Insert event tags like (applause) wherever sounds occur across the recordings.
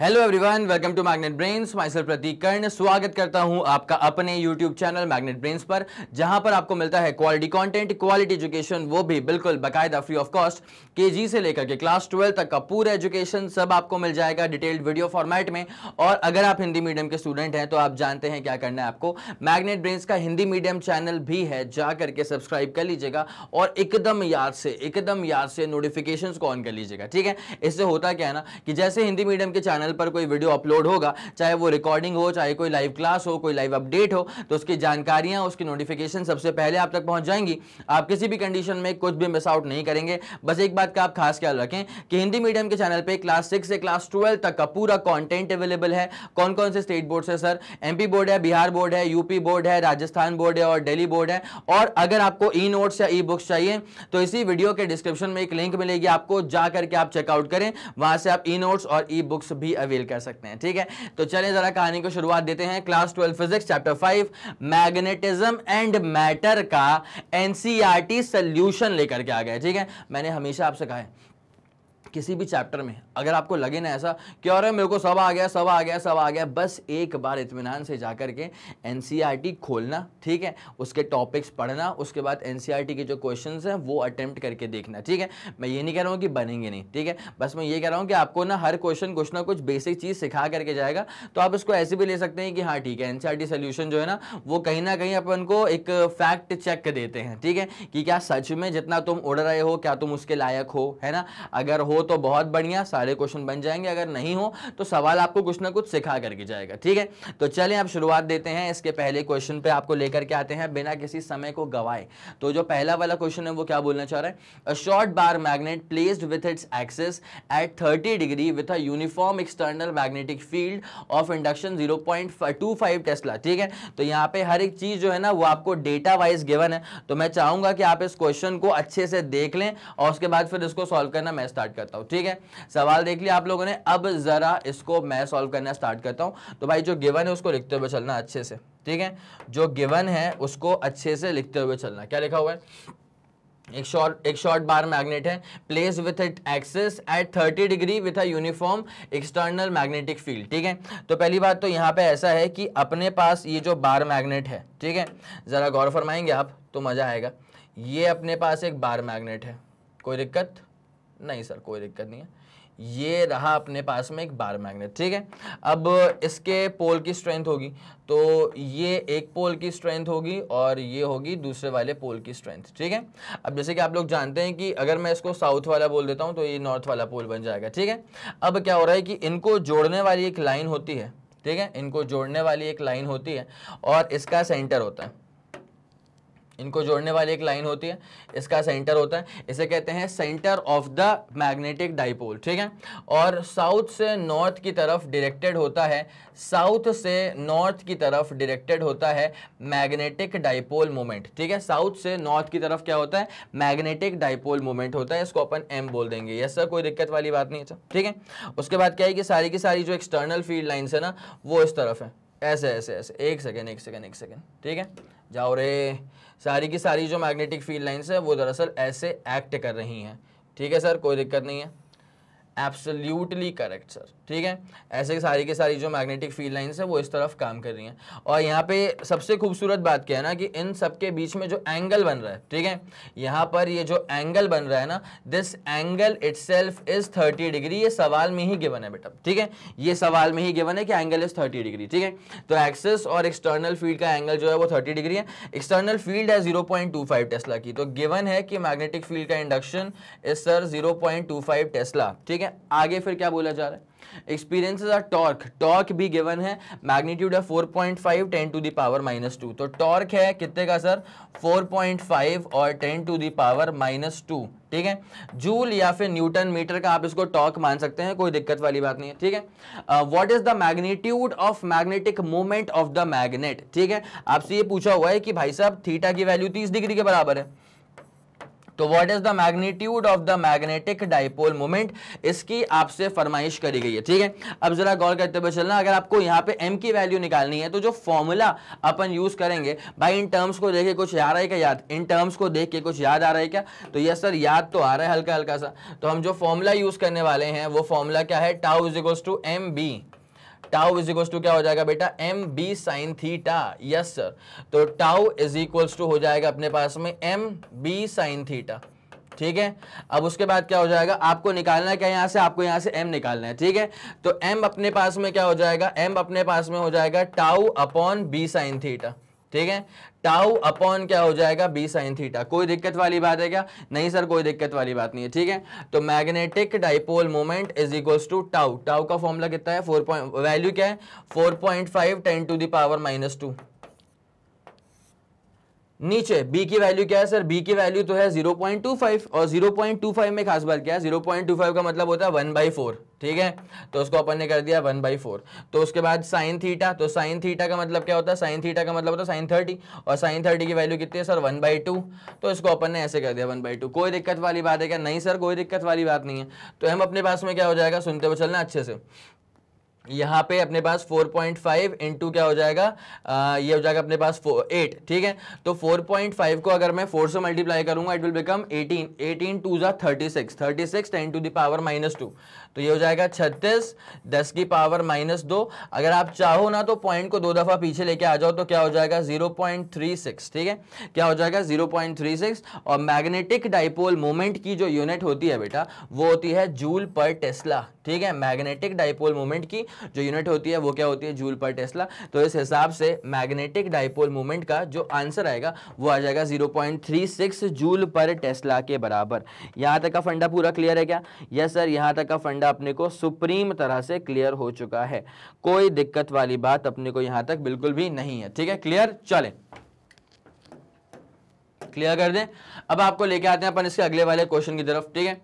hello everyone welcome to magnet brains माइसर प्रतीक कर्ण स्वागत करता हूं आपका अपने यूट्यूब चैनल मैग्नेट ब्रेन्स पर जहां पर आपको मिलता है क्वालिटी कंटेंट क्वालिटी एजुकेशन वो भी बिल्कुल बकायदा फ्री ऑफ कॉस्ट केजी से लेकर के क्लास ट्वेल्व तक का पूरा एजुकेशन सब आपको मिल जाएगा डिटेल्ड वीडियो फॉर्मेट में और अगर आप हिंदी मीडियम के स्टूडेंट हैं तो आप जानते हैं क्या करना है आपको मैग्नेट ब्रेन्स का हिंदी मीडियम चैनल भी है जा करके सब्सक्राइब कर लीजिएगा और एकदम याद से एकदम याद से नोटिफिकेशन को ऑन कर लीजिएगा ठीक है इससे होता क्या है ना कि जैसे हिंदी मीडियम के चैनल चैनल पर कोई वीडियो अपलोड होगा चाहे वो रिकॉर्डिंग हो चाहे कोई लाइव क्लास हो कोई लाइव अपडेट हो तो उसकी जानकारियां उसकी नोटिफिकेशन सबसे पहले आप तक पहुंच जाएंगी आप किसी भी कंडीशन में कुछ भी मिस आउट नहीं करेंगे बस एक बात का आप खास ख्याल रखें कि हिंदी मीडियम के चैनल पर क्लास सिक्स से क्लास ट्वेल्व तक का पूरा कॉन्टेंट अवेलेबल है कौन कौन से स्टेट बोर्ड से सर एम बोर्ड है बिहार बोर्ड है यूपी बोर्ड है राजस्थान बोर्ड है और डेली बोर्ड है और अगर आपको ई नोट्स या ई बुक्स चाहिए तो इसी वीडियो के डिस्क्रिप्शन में एक लिंक मिलेगी आपको जाकर के आप चेकआउट करें वहां से आप ई नोट्स और ई बुक्स भी अवेल कर सकते हैं ठीक है तो चलिए ज़रा कहानी को शुरुआत देते हैं class twelve physics chapter five magnetism and matter का एनसीआरटी टी सोल्यूशन लेकर के आ गए ठीक है मैंने हमेशा आपसे कहा है किसी भी चैप्टर में अगर आपको लगे ना ऐसा कि अरे मेरे को सब आ गया सब आ गया सब आ गया बस एक बार इतमान से जा कर के एन e खोलना ठीक है उसके टॉपिक्स पढ़ना उसके बाद एन e के जो क्वेश्चन हैं वो अटैम्प्ट करके देखना ठीक है मैं ये नहीं कह रहा हूँ कि बनेंगे नहीं ठीक है बस मैं ये कह रहा हूँ कि आपको ना हर क्वेश्चन कुछ ना कुछ बेसिक चीज़ सिखा करके जाएगा तो आप इसको ऐसे भी ले सकते हैं कि हाँ ठीक है एन सोल्यूशन e जो है ना वो कहीं ना कहीं अपन को एक फैक्ट चेक देते हैं ठीक है कि क्या सच में जितना तुम उड़ रहे हो क्या तुम उसके लायक हो है ना अगर हो तो बहुत बढ़िया सारे क्वेश्चन बन जाएंगे अगर नहीं हो तो सवाल आपको कुछ ना कुछ सिखा करके जाएगा ठीक है तो चलें आप शुरुआत देते हैं इसके पहले क्वेश्चन पे आपको लेकर के आते हैं बिना किसी समय को गवाए तो जो पहला वाला क्वेश्चन है वो क्या बोलना चाह रहे हैं a short bar magnet placed with its axis at thirty degree with a uniform external magnetic field of induction zero tesla ठीक है तो यहाँ पे हर एक चीज जो है ना वो आपको डेटा वाइज गिवन है तो मैं चाहूंगा कि आप इस क्वेश्चन को अच्छे से देख लें और उसके बाद फिर इसको सॉल्व करना मैं स्टार्ट कर करता हूँ ठीक है सवाल देख लिया आप लोगों ने अब ज़रा इसको मैं सॉल्व करना स्टार्ट करता हूँ तो भाई जो गिवन है उसको लिखते हुए चलना अच्छे से ठीक है जो गिवन है उसको अच्छे से लिखते हुए चलना क्या लिखा हुआ है एक शॉर्ट एक शॉर्ट बार मैग्नेट है place with it axis at 30 degree with a uniform external magnetic field ठीक है तो पहली बात तो यहाँ पे ऐसा है कि अपने पास ये जो बार मैग्नेट है ठीक है ज़रा गौर फरमाएंगे आप तो मज़ा आएगा ये अपने पास एक बार मैग्नेट है कोई दिक्कत नहीं सर कोई दिक्कत नहीं है ये रहा अपने पास में एक बार मैग्नेट ठीक है अब इसके पोल की स्ट्रेंथ होगी तो ये एक पोल की स्ट्रेंथ होगी और ये होगी दूसरे वाले पोल की स्ट्रेंथ ठीक है अब जैसे कि आप लोग जानते हैं कि अगर मैं इसको साउथ वाला बोल देता हूँ तो ये नॉर्थ वाला पोल बन जाएगा ठीक है अब क्या हो रहा है कि इनको जोड़ने वाली एक लाइन होती है ठीक है इनको जोड़ने वाली एक लाइन होती है और इसका सेंटर होता है इनको जोड़ने वाली एक लाइन होती है इसका सेंटर होता है इसे कहते हैं centre of the magnetic dipole ठीक है और साउथ से नॉर्थ की तरफ डायरेक्टेड होता है साउथ से नॉर्थ की तरफ डायरेक्टेड होता है मैग्नेटिक डाइपोल मोमेंट ठीक है साउथ से नॉर्थ की तरफ क्या होता है मैग्नेटिक डाइपोल मोमेंट होता है इसको अपन एम बोल देंगे यस सर कोई दिक्कत वाली बात नहीं है अच्छा, ठीक है उसके बाद क्या है कि सारी की सारी जो एक्सटर्नल फील्ड लाइन्स है ना वो इस तरफ है ऐसे ऐसे ऐसे एक सेकेंड एक सेकेंड एक सेकेंड ठीक है जाओ रे सारी की सारी जो मैग्नेटिक फील्ड लाइन्स है वो दरअसल ऐसे एक्ट कर रही हैं ठीक है सर कोई दिक्कत नहीं है एब्सोल्यूटली करेक्ट सर ठीक है ऐसे सारी के सारी जो मैग्नेटिक फील्ड लाइन्स है वो इस तरफ काम कर रही हैं और यहाँ पे सबसे खूबसूरत बात क्या है ना कि इन सब के बीच में जो एंगल बन रहा है ठीक है यहाँ पर ये जो एंगल बन रहा है ना this angle it is thirty degree ये सवाल में ही गिवन है बेटा ठीक है ये सवाल में ही गिवन है कि एंगल इज थर्टी डिग्री ठीक है तो एक्सेस और एक्सटर्नल फील्ड का एंगल जो है वो थर्टी डिग्री है एक्सटर्नल फील्ड है zero point two five tesla की तो गिवन है कि मैग्नेटिक फील्ड का induction is sir zero point two five tesla ठीक है है आगे फिर क्या बोला जा रहा है एक्सपीरियंसेस आर टॉर्क टॉर्क भी गिवन है मैग्नीट्यूड है 4.5 point five ten to the power minus two तो टॉर्क है कितने का सर 4.5 और 10 टू दावर माइनस टू ठीक है जूल या फिर न्यूटन मीटर का आप इसको टॉर्क मान सकते हैं कोई दिक्कत वाली बात नहीं है ठीक है what is the magnitude of magnetic movement of the magnet ठीक है आपसे ये पूछा हुआ है कि भाई साहब थीटा की वैल्यू तीस डिग्री के बराबर है तो what is the magnitude of the magnetic dipole moment इसकी आपसे फरमाइश करी गई है ठीक है अब जरा गौर करते हुए चलना अगर आपको यहाँ पे एम की वैल्यू निकालनी है तो जो फॉर्मूला अपन यूज करेंगे भाई इन टर्म्स को देखे कुछ आ रहा है क्या याद इन टर्म्स को देख के कुछ याद आ रहा है क्या तो यस सर याद तो आ रहा है हल्का हल्का सा तो हम जो फॉर्मूला यूज करने वाले हैं वो फॉर्मूला क्या है tau is equals to M B tau is equals to क्या हो जाएगा बेटा M B sine theta yes sir तो टाउ इज इक्वल्स टू हो जाएगा अपने पास में एम बी साइन थीटा ठीक है अब उसके बाद क्या हो जाएगा आपको निकालना है क्या यहां से आपको यहां से m निकालना है ठीक है तो m अपने पास में क्या हो जाएगा m अपने पास में हो जाएगा tau upon B sine theta ठीक है टाउ अपॉन क्या हो जाएगा बी साइन थीटा कोई दिक्कत वाली बात है क्या नहीं सर कोई दिक्कत वाली बात नहीं है ठीक है तो magnetic dipole moment is equals to tau tau का फॉर्मूला कितना है फोर पॉइंट वैल्यू क्या है four point five ten to the power minus two नीचे b की वैल्यू क्या है सर b की वैल्यू तो है 0.25 और 0.25 में खास बात क्या है 0.25 का मतलब होता है वन बाई फोर ठीक है तो उसको अपन ने कर दिया वन बाई फोर तो उसके बाद साइन थीटा तो साइन थीटा का मतलब क्या होता है साइन थीटा का मतलब होता है साइन थर्टी और साइन थर्टी की वैल्यू कितनी है सर वन बाई टू तो इसको अपन ने ऐसे कर दिया वन बाई टू कोई दिक्कत वाली बात है क्या नहीं सर कोई दिक्कत वाली बात नहीं है तो हम अपने पास में क्या हो जाएगा सुनते हुए चलना अच्छे से यहाँ पे अपने पास 4.5 पॉइंट फाइव क्या हो जाएगा आ, ये हो जाएगा अपने पास एट ठीक है तो 4.5 को अगर मैं 4 से मल्टीप्लाई करूंगा इट विल बिकम 18 18 टू जा thirty six thirty six ten to the power minus two तो ये हो जाएगा 36 10 की पावर माइनस दो अगर आप चाहो ना तो पॉइंट को दो दफ़ा पीछे लेके आ जाओ तो क्या हो जाएगा 0.36 ठीक है क्या हो जाएगा 0.36 और मैग्नेटिक डाइपोल मोमेंट की जो यूनिट होती है बेटा वो होती है जूल पर टेस्ला ठीक है मैग्नेटिक डाइपोल मूवमेंट की जो यूनिट होती है वो क्या होती है जूल पर टेस्ला तो इस हिसाब से मैग्नेटिक डाइपोल मूवमेंट का जो आंसर आएगा वो आ जाएगा 0.36 जूल पर टेस्ला के बराबर यहाँ तक का फंडा पूरा क्लियर है क्या यस सर यहाँ तक का फंडा अपने को सुप्रीम तरह से क्लियर हो चुका है कोई दिक्कत वाली बात अपने को यहाँ तक बिल्कुल भी नहीं है ठीक है क्लियर चलें क्लियर कर दें अब आपको लेके आते हैं अपन इसके अगले वाले क्वेश्चन की तरफ ठीक है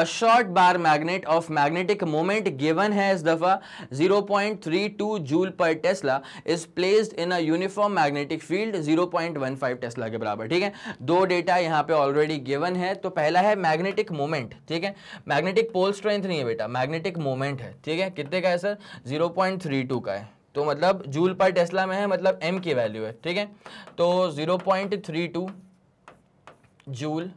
a short bar magnet of magnetic moment given है इस दफ़ा 0.32 joule per tesla is placed in a uniform magnetic field 0.15 tesla के बराबर ठीक है दो डेटा यहाँ पे ऑलरेडी गिवन है तो पहला है मैग्नेटिक मोमेंट ठीक है मैग्नेटिक पोल स्ट्रेंथ नहीं है बेटा मैग्नेटिक मोमेंट है ठीक है कितने का है सर 0.32 का है तो मतलब जूल पर टेस्ला में है मतलब एम की वैल्यू है ठीक है तो 0.32 जूल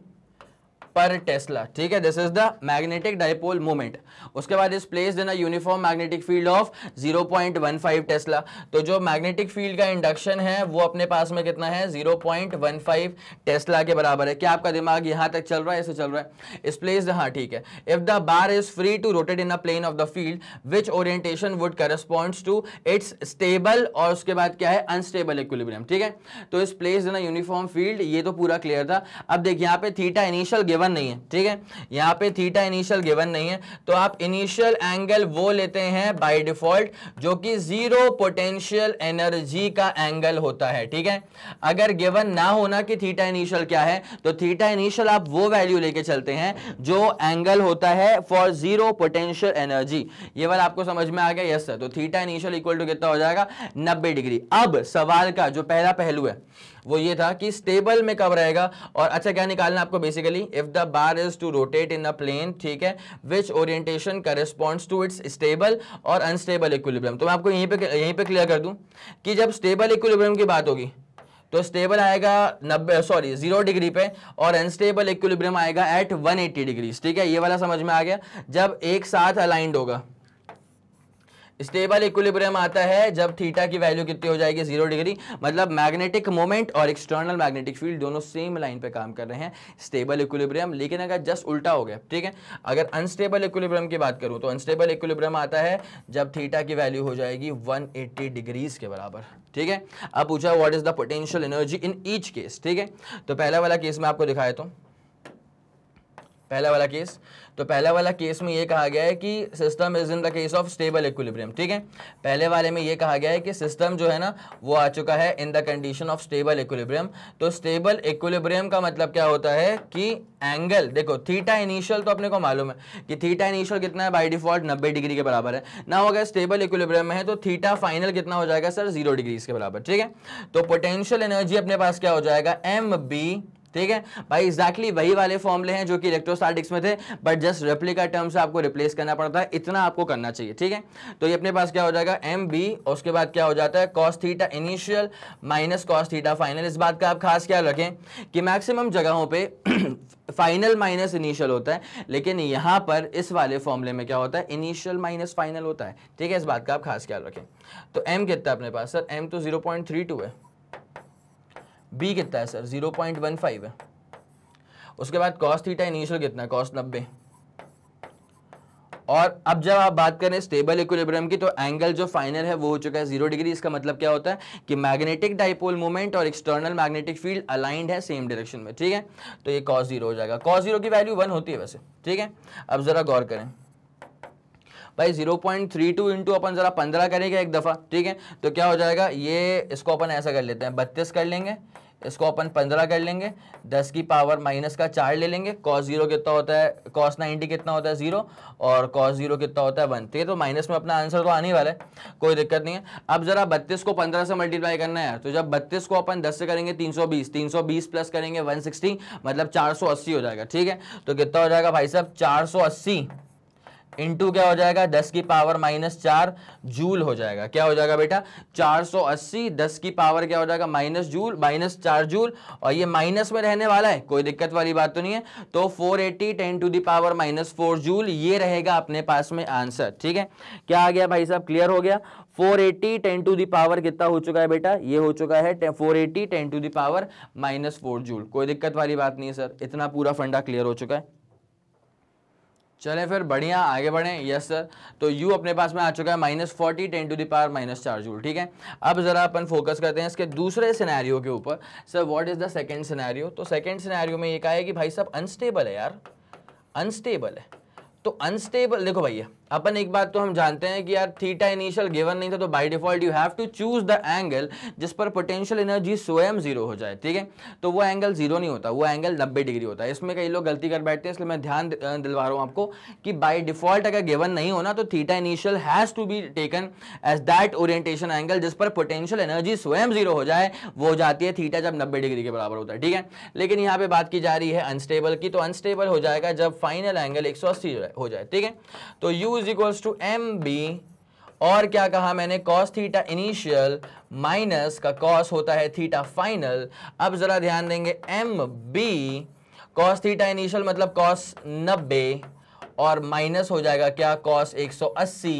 पर टेस्ला ठीक है this is the magnetic dipole moment उसके बाद is place in uniform magnetic field of 0.15 tesla तो जो मैग्नेटिक फील्ड का इंडक्शन है वो अपने पास में कितना है 0.15 टेस्ला के बराबर है क्या आपका दिमाग यहां तक चल रहा है ऐसे चल रहा है इस प्लेस हाँ ठीक है if the bar is free to rotate in a plane of the field which orientation would corresponds to its stable और उसके बाद क्या है अनस्टेबल इक्विलिब्रियम ठीक है तो इस प्लेस इन यूनिफॉर्म फील्ड ये तो पूरा क्लियर था अब देखिए यहां पर थीटा इनिशियल गिवन गिवन नहीं है ठीक है यहाँ पे थीटा इनिशियल गिवन नहीं है तो आप इनिशियल एंगल वो लेते हैं बाय डिफॉल्ट जो कि जीरो पोटेंशियल एनर्जी का एंगल होता है ठीक है अगर गिवन ना होना कि थीटा इनिशियल क्या है तो थीटा इनिशियल आप वो वैल्यू लेके चलते हैं जो एंगल होता है फॉर जीरो पोटेंशियल एनर्जी ये वाला आपको समझ में आ गया यस सर तो थीटा इनिशियल इक्वल टू कितना हो जाएगा नब्बे डिग्री अब सवाल का जो पहला पहलू है वो ये था कि स्टेबल में कब रहेगा और अच्छा क्या निकालना आपको basically if the bar is to rotate in a plane ठीक है which orientation corresponds to its stable और अनस्टेबल इक्विलिब्रियम तो मैं आपको यहीं पे यहीं पे क्लियर कर दूं कि जब स्टेबल इक्विलिब्रियम की बात होगी तो स्टेबल आएगा नब्बे सॉरी जीरो डिग्री पे और अनस्टेबल इक्विलिब्रियम आएगा एट 180 डिग्री ठीक है ये वाला समझ में आ गया जब एक साथ अलाइंड होगा स्टेबल इक्विलिब्रियम आता है जब थीटा की वैल्यू कितनी हो जाएगी जीरो डिग्री मतलब मैग्नेटिक मोमेंट और एक्सटर्नल मैग्नेटिक फील्ड दोनों सेम लाइन पे काम कर रहे हैं स्टेबल इक्विलिब्रियम लेकिन अगर जस्ट उल्टा हो गया ठीक है अगर अनस्टेबल इक्विलिब्रियम की बात करूं तो अनस्टेबल इक्विलिब्रियम आता है जब थीटा की वैल्यू हो जाएगी वन डिग्रीज के बराबर ठीक है अब पूछा what is the potential energy in each case ठीक है तो पहला वाला केस में आपको दिखाया तो पहला वाला केस तो पहला वाला केस में ये कहा गया है कि system is in the case of stable equilibrium ठीक है पहले वाले में ये कहा गया है कि सिस्टम जो है ना वो आ चुका है in the condition of stable equilibrium तो स्टेबल इक्विलिब्रियम का मतलब क्या होता है कि एंगल देखो थीटा इनिशियल तो अपने को मालूम है कि थीटा इनिशियल कितना है बाई डिफॉल्ट नब्बे डिग्री के बराबर है ना हो गया स्टेबल इक्विलिब्रियम में है तो थीटा फाइनल कितना हो जाएगा सर जीरो डिग्रीज के बराबर ठीक है तो पोटेंशियल एनर्जी अपने पास क्या हो जाएगा एम बी ठीक है भाई एग्जैक्टली exactly वही वाले फॉर्मले हैं जो कि इलेक्ट्रोस्टैटिक्स में थे बट जस्ट रेप्लिका टर्म से आपको रिप्लेस करना पड़ता है इतना आपको करना चाहिए ठीक है तो ये अपने पास क्या हो जाएगा एम बी और उसके बाद क्या हो जाता है cos theta initial minus cos theta final इस बात का आप खास ख्याल रखें कि मैक्सिमम जगहों पर फाइनल माइनस इनिशियल होता है लेकिन यहाँ पर इस वाले फॉर्मले में क्या होता है इनिशियल माइनस फाइनल होता है ठीक है इस बात का आप खास ख्याल रखें तो एम कितना अपने पास सर एम तो जीरो पॉइंट थ्री टू है बी कितना है sir zero point one five है उसके बाद कॉस थीटा इनिशियल कितना है कॉस नब्बे और अब जब आप बात करें स्टेबल इक्विलिब्रियम की तो एंगल जो फाइनल है वो हो चुका है जीरो डिग्री इसका मतलब क्या होता है कि मैग्नेटिक डाइपोल मोमेंट और एक्सटर्नल मैग्नेटिक फील्ड अलाइंड है सेम डायरेक्शन में ठीक है तो ये कॉस जीरो हो जाएगा कॉस जीरो की वैल्यू वन होती है वैसे ठीक है अब ज़रा गौर करें भाई zero point three two into अपन जरा पंद्रह करेंगे एक दफ़ा ठीक है तो क्या हो जाएगा ये इसको अपन ऐसा कर लेते हैं बत्तीस कर लेंगे इसको अपन पंद्रह कर लेंगे दस की पावर माइनस का चार ले लेंगे कॉस जीरो कितना होता है कॉस नाइन्टी कितना होता है जीरो और कॉस जीरो कितना होता है वन ठीक है तो माइनस में अपना आंसर तो आने वाला है कोई दिक्कत नहीं है अब जरा बत्तीस को पंद्रह से मल्टीप्लाई करना है तो जब बत्तीस को अपन दस से करेंगे तीन सौ बीस तीन सौ बीस प्लस करेंगे वन सिक्सटी मतलब चार सौ अस्सी हो जाएगा ठीक है तो कितना हो जाएगा भाई साहब चार सौ अस्सी इंटू क्या हो जाएगा 10 की पावर माइनस चार जूल हो जाएगा क्या हो जाएगा बेटा 480 10 की पावर क्या हो जाएगा माइनस जूल माइनस चार जूल और ये माइनस में रहने वाला है कोई दिक्कत वाली बात तो नहीं है तो 480 eighty ten to the power minus four joule ये रहेगा अपने पास में आंसर ठीक है क्या आ गया भाई साहब क्लियर हो गया 480 एटी टेन टू दावर कितना हो चुका है बेटा ये हो चुका है 480 eighty ten to power minus four joule कोई दिक्कत वाली बात नहीं है सर इतना पूरा फंडा क्लियर हो चुका है चले फिर बढ़िया आगे बढ़े यस सर तो यू अपने पास में आ चुका है minus forty ten to the power minus चार जूल ठीक है अब जरा अपन फोकस करते हैं इसके दूसरे सिनेरियो के ऊपर sir what is the second scenario तो सेकंड सिनेरियो में ये कहा है कि भाई साहब अनस्टेबल है यार अनस्टेबल है तो अनस्टेबल देखो भैया अपन एक बात तो हम जानते हैं कि यार थीटा इनिशियल गिवन नहीं था तो by default you have to choose the angle जिस पर पोटेंशियल एनर्जी स्वयं जीरो हो जाए ठीक है तो वो एंगल जीरो नहीं होता वो एंगल 90 डिग्री होता है इसमें कई लोग गलती कर बैठते हैं इसलिए मैं ध्यान दिलवा रहा हूँ आपको कि बाई डिफॉल्ट अगर गेवन नहीं होना तो theta initial has to be taken as that orientation angle जिस पर पोटेंशियल एनर्जी स्वयं जीरो हो जाए वो जाती है थीटा जब नब्बे डिग्री के बराबर होता है ठीक है लेकिन यहाँ पे बात की जा रही है अनस्टेबल की तो अनस्टेबल हो जाएगा जब फाइनल एंगल एक हो जाए हो जाए ठीक है तो u is equals to M B और क्या कहा मैंने कॉस थीटा इनिशियल माइनस का कॉस होता है थीटा फाइनल अब ज़रा ध्यान देंगे M B cos theta initial मतलब कॉस नब्बे और माइनस हो जाएगा क्या कॉस 180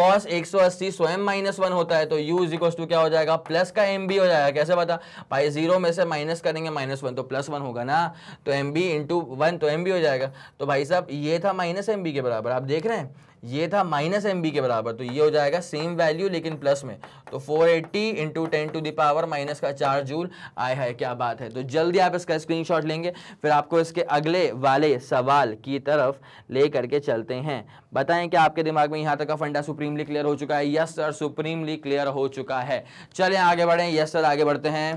कॉस एक स्वयं माइनस वन होता है तो u इज इक्वल टू क्या हो जाएगा प्लस का एम बी हो जाएगा कैसे पता भाई जीरो में से माइनस करेंगे माइनस वन तो प्लस वन होगा ना तो एम बी इंटू वन तो एम बी हो जाएगा तो भाई साहब ये था माइनस एम बी के बराबर आप देख रहे हैं ये था माइनस एम के बराबर तो ये हो जाएगा सेम वैल्यू लेकिन प्लस में तो 480 eighty into ten to the power minus का चार जूल आए है क्या बात है तो जल्दी आप इसका स्क्रीनशॉट लेंगे फिर आपको इसके अगले वाले सवाल की तरफ ले करके चलते हैं बताएं कि आपके दिमाग में यहाँ तक का फंडा सुप्रीमली क्लियर हो चुका है यस सर सुप्रीमली क्लियर हो चुका है चले आगे बढ़ें यस सर आगे बढ़ते हैं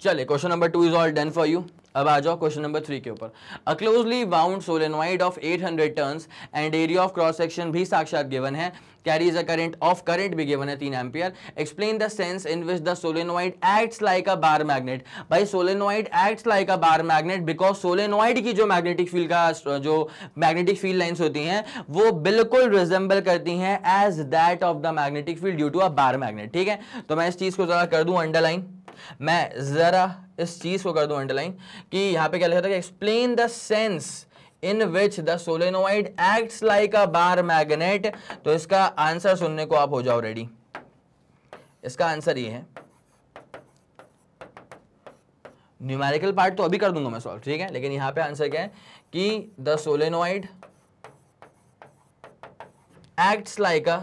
चले question number two is all done for you अब आ जाओ क्वेश्चन नंबर थ्री के ऊपर a closely bound solenoid of 800 hundred turns and area of cross section भी साक्षात गिवन है carries a current of current भी गिवन है तीन ampere explain the sense in which the solenoid acts like a bar magnet भाई solenoid acts like a bar magnet because solenoid की जो magnetic field का जो मैग्नेटिक फील्ड लाइन्स होती हैं वो बिल्कुल रिजेंबल करती हैं as that of the magnetic field due to a bar magnet ठीक है तो मैं इस चीज को जरा कर दूँ अंडरलाइन मैं ज़रा इस चीज़ को कर दूँ अंडरलाइन कि यहाँ पे क्या लिखा था कि explain the sense in which the solenoid acts like a bar magnet तो इसका आंसर सुनने को आप हो जाओ रेडी इसका आंसर ये है न्यूमेरिकल पार्ट तो अभी कर दूंगा मैं सॉल्व ठीक है लेकिन यहां पे आंसर क्या है कि the solenoid acts like a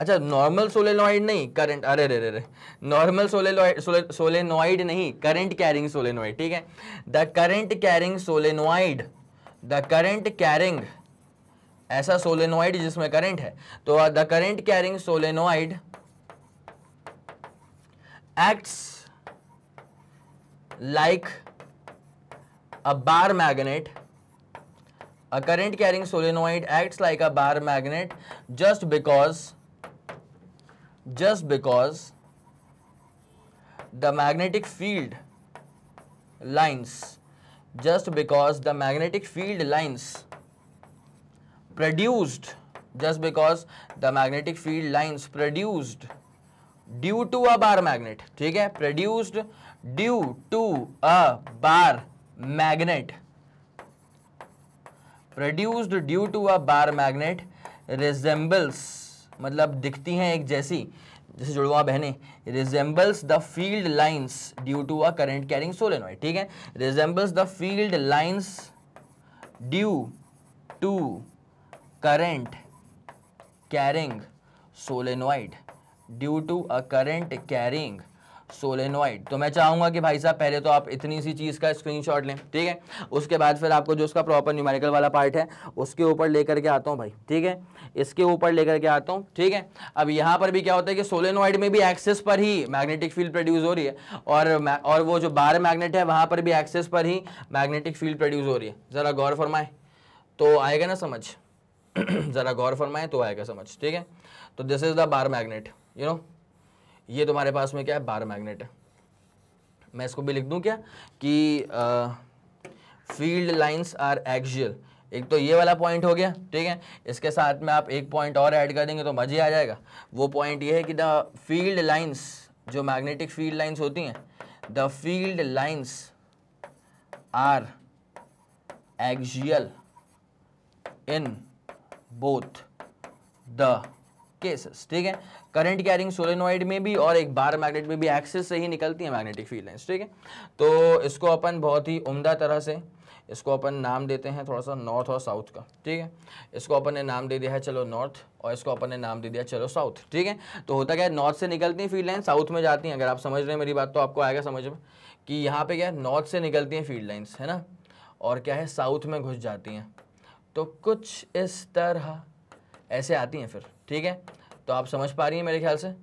अच्छा नॉर्मल सोलेनोइड नहीं करंट अरे अरे अरे नॉर्मल सोलेनोइड सोलेनोइड नहीं करंट कैरिंग सोलेनोइड ठीक है the current carrying solenoid the current carrying ऐसा सोलेनोइड जिसमें करंट है तो the current carrying solenoid acts like a bar magnet a current carrying solenoid acts like a bar magnet just because just because the magnetic field lines just because the magnetic field lines produced just because the magnetic field lines produced due to a bar magnet ठीक produced due to a bar magnet produced due to a bar magnet resembles मतलब दिखती हैं एक जैसी जैसे जुड़वा बहने resembles the field lines due to a current carrying solenoid ठीक है resembles the field lines due to current carrying solenoid due to a current carrying solenoid तो मैं चाहूंगा कि भाई साहब पहले तो आप इतनी सी चीज़ का स्क्रीनशॉट लें ठीक है उसके बाद फिर आपको जो उसका प्रॉपर न्यूमेरिकल वाला पार्ट है उसके ऊपर लेकर के आता हूँ भाई ठीक है इसके ऊपर लेकर के आता हूँ ठीक है अब यहाँ पर भी क्या होता है कि सोलेनोइड में भी एक्सेस पर ही मैग्नेटिक फील्ड प्रोड्यूस हो रही है और और वो जो बार मैग्नेट है वहाँ पर भी एक्सेस पर ही मैग्नेटिक फील्ड प्रोड्यूस हो रही है ज़रा गौर फरमाएँ तो आएगा ना समझ (clears throat) ज़रा गौर फरमाएँ तो आएगा समझ ठीक है तो this is the bar magnet you know ये तुम्हारे पास में क्या है बारह मैग्नेट है मैं इसको भी लिख दूं क्या कि फील्ड लाइन्स आर एक्जियल एक तो ये वाला पॉइंट हो गया ठीक है इसके साथ में आप एक पॉइंट और ऐड कर देंगे तो मज़े आ जाएगा वो पॉइंट ये है कि द फील्ड लाइंस जो मैग्नेटिक फील्ड लाइंस होती हैं the field lines are axial in both the cases ठीक है करंट कैरिंग सोलेनोइड में भी और एक बार मैग्नेट में भी एक्सेस से ही निकलती है मैग्नेटिक फील्ड लाइन्स ठीक है तो इसको अपन बहुत ही उम्दा तरह से इसको अपन नाम देते हैं थोड़ा सा नॉर्थ और साउथ का ठीक है इसको अपन ने नाम दे दिया है चलो नॉर्थ और इसको अपन ने नाम दे दिया चलो साउथ ठीक है तो होता क्या है नॉर्थ से निकलती हैं फील्ड लाइन साउथ में जाती हैं अगर आप समझ रहे हैं मेरी बात तो आपको आएगा समझ में कि यहाँ पे क्या है नॉर्थ से निकलती हैं फील्ड लाइन्स है ना और क्या है साउथ में घुस जाती हैं तो कुछ इस तरह ऐसे आती हैं फिर ठीक है तो आप समझ पा रही हैं मेरे ख्याल से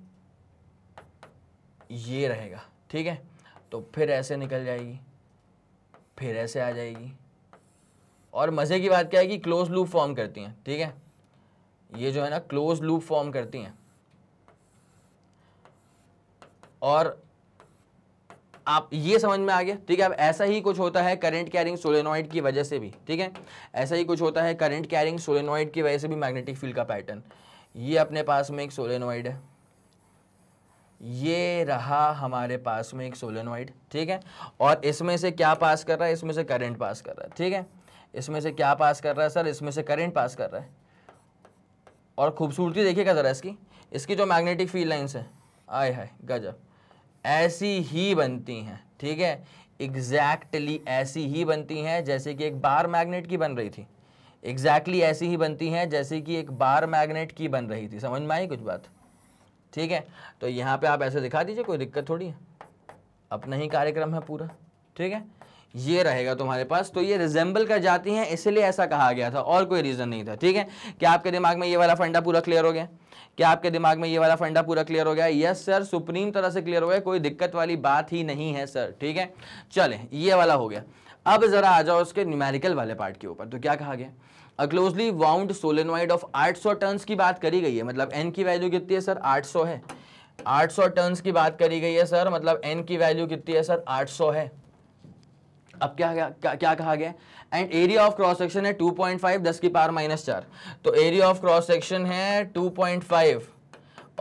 ये रहेगा ठीक है तो फिर ऐसे निकल जाएगी फिर ऐसे आ जाएगी और मज़े की बात क्या है कि क्लोज लूप फॉर्म करती हैं ठीक है ये जो है ना क्लोज लूप फॉर्म करती हैं और आप ये समझ में आ गया ठीक है अब ऐसा ही कुछ होता है करंट कैरिंग सोलेनॉइड की वजह से भी ठीक है ऐसा ही कुछ होता है करंट कैरिंग सोलेनॉइड की वजह से भी मैग्नेटिक फील्ड का पैटर्न ये अपने पास में एक सोलेनॉइड है ये रहा हमारे पास में एक सोलेनॉइड ठीक है और इसमें से क्या पास कर रहा है इसमें से करेंट पास कर रहा है ठीक है इसमें से क्या पास कर रहा है सर इसमें से करेंट पास कर रहा है और खूबसूरती देखिएगा ज़रा इसकी इसकी जो मैग्नेटिक फील्ड लाइन्स है आए हाय गजब ऐसी ही बनती हैं ठीक है एग्जैक्टली exactly ऐसी ही बनती हैं जैसे कि एक बार मैग्नेट की बन रही थी एग्जैक्टली exactly ऐसी ही बनती हैं जैसे कि एक बार मैग्नेट की बन रही थी समझ में आई कुछ बात ठीक है तो यहाँ पे आप ऐसे दिखा दीजिए कोई दिक्कत थोड़ी है अपना ही कार्यक्रम है पूरा ठीक है ये रहेगा तुम्हारे पास तो ये रिजेंबल कर जाती हैं इसलिए ऐसा कहा गया था और कोई रीज़न नहीं था ठीक है क्या आपके दिमाग में ये वाला फंडा पूरा क्लियर हो गया क्या आपके दिमाग में ये वाला फंडा पूरा क्लियर हो गया यस सर सुप्रीम तरह से क्लियर हो गया कोई दिक्कत वाली बात ही नहीं है सर ठीक है चले ये वाला हो गया अब जरा आ जाओ उसके न्यूमेरिकल वाले पार्ट के ऊपर तो क्या कहा गया a closely wound solenoid of 800 turns की बात करी गई है मतलब एन की वैल्यू कितनी है सर 800 है 800 टर्न्स की बात करी गई है सर मतलब एन की वैल्यू कितनी है सर 800 है अब क्या क्या, क्या कहा गया and area of cross section है 2.5 दस की पावर माइनस चार तो एरिया ऑफ क्रॉस सेक्शन है 2.5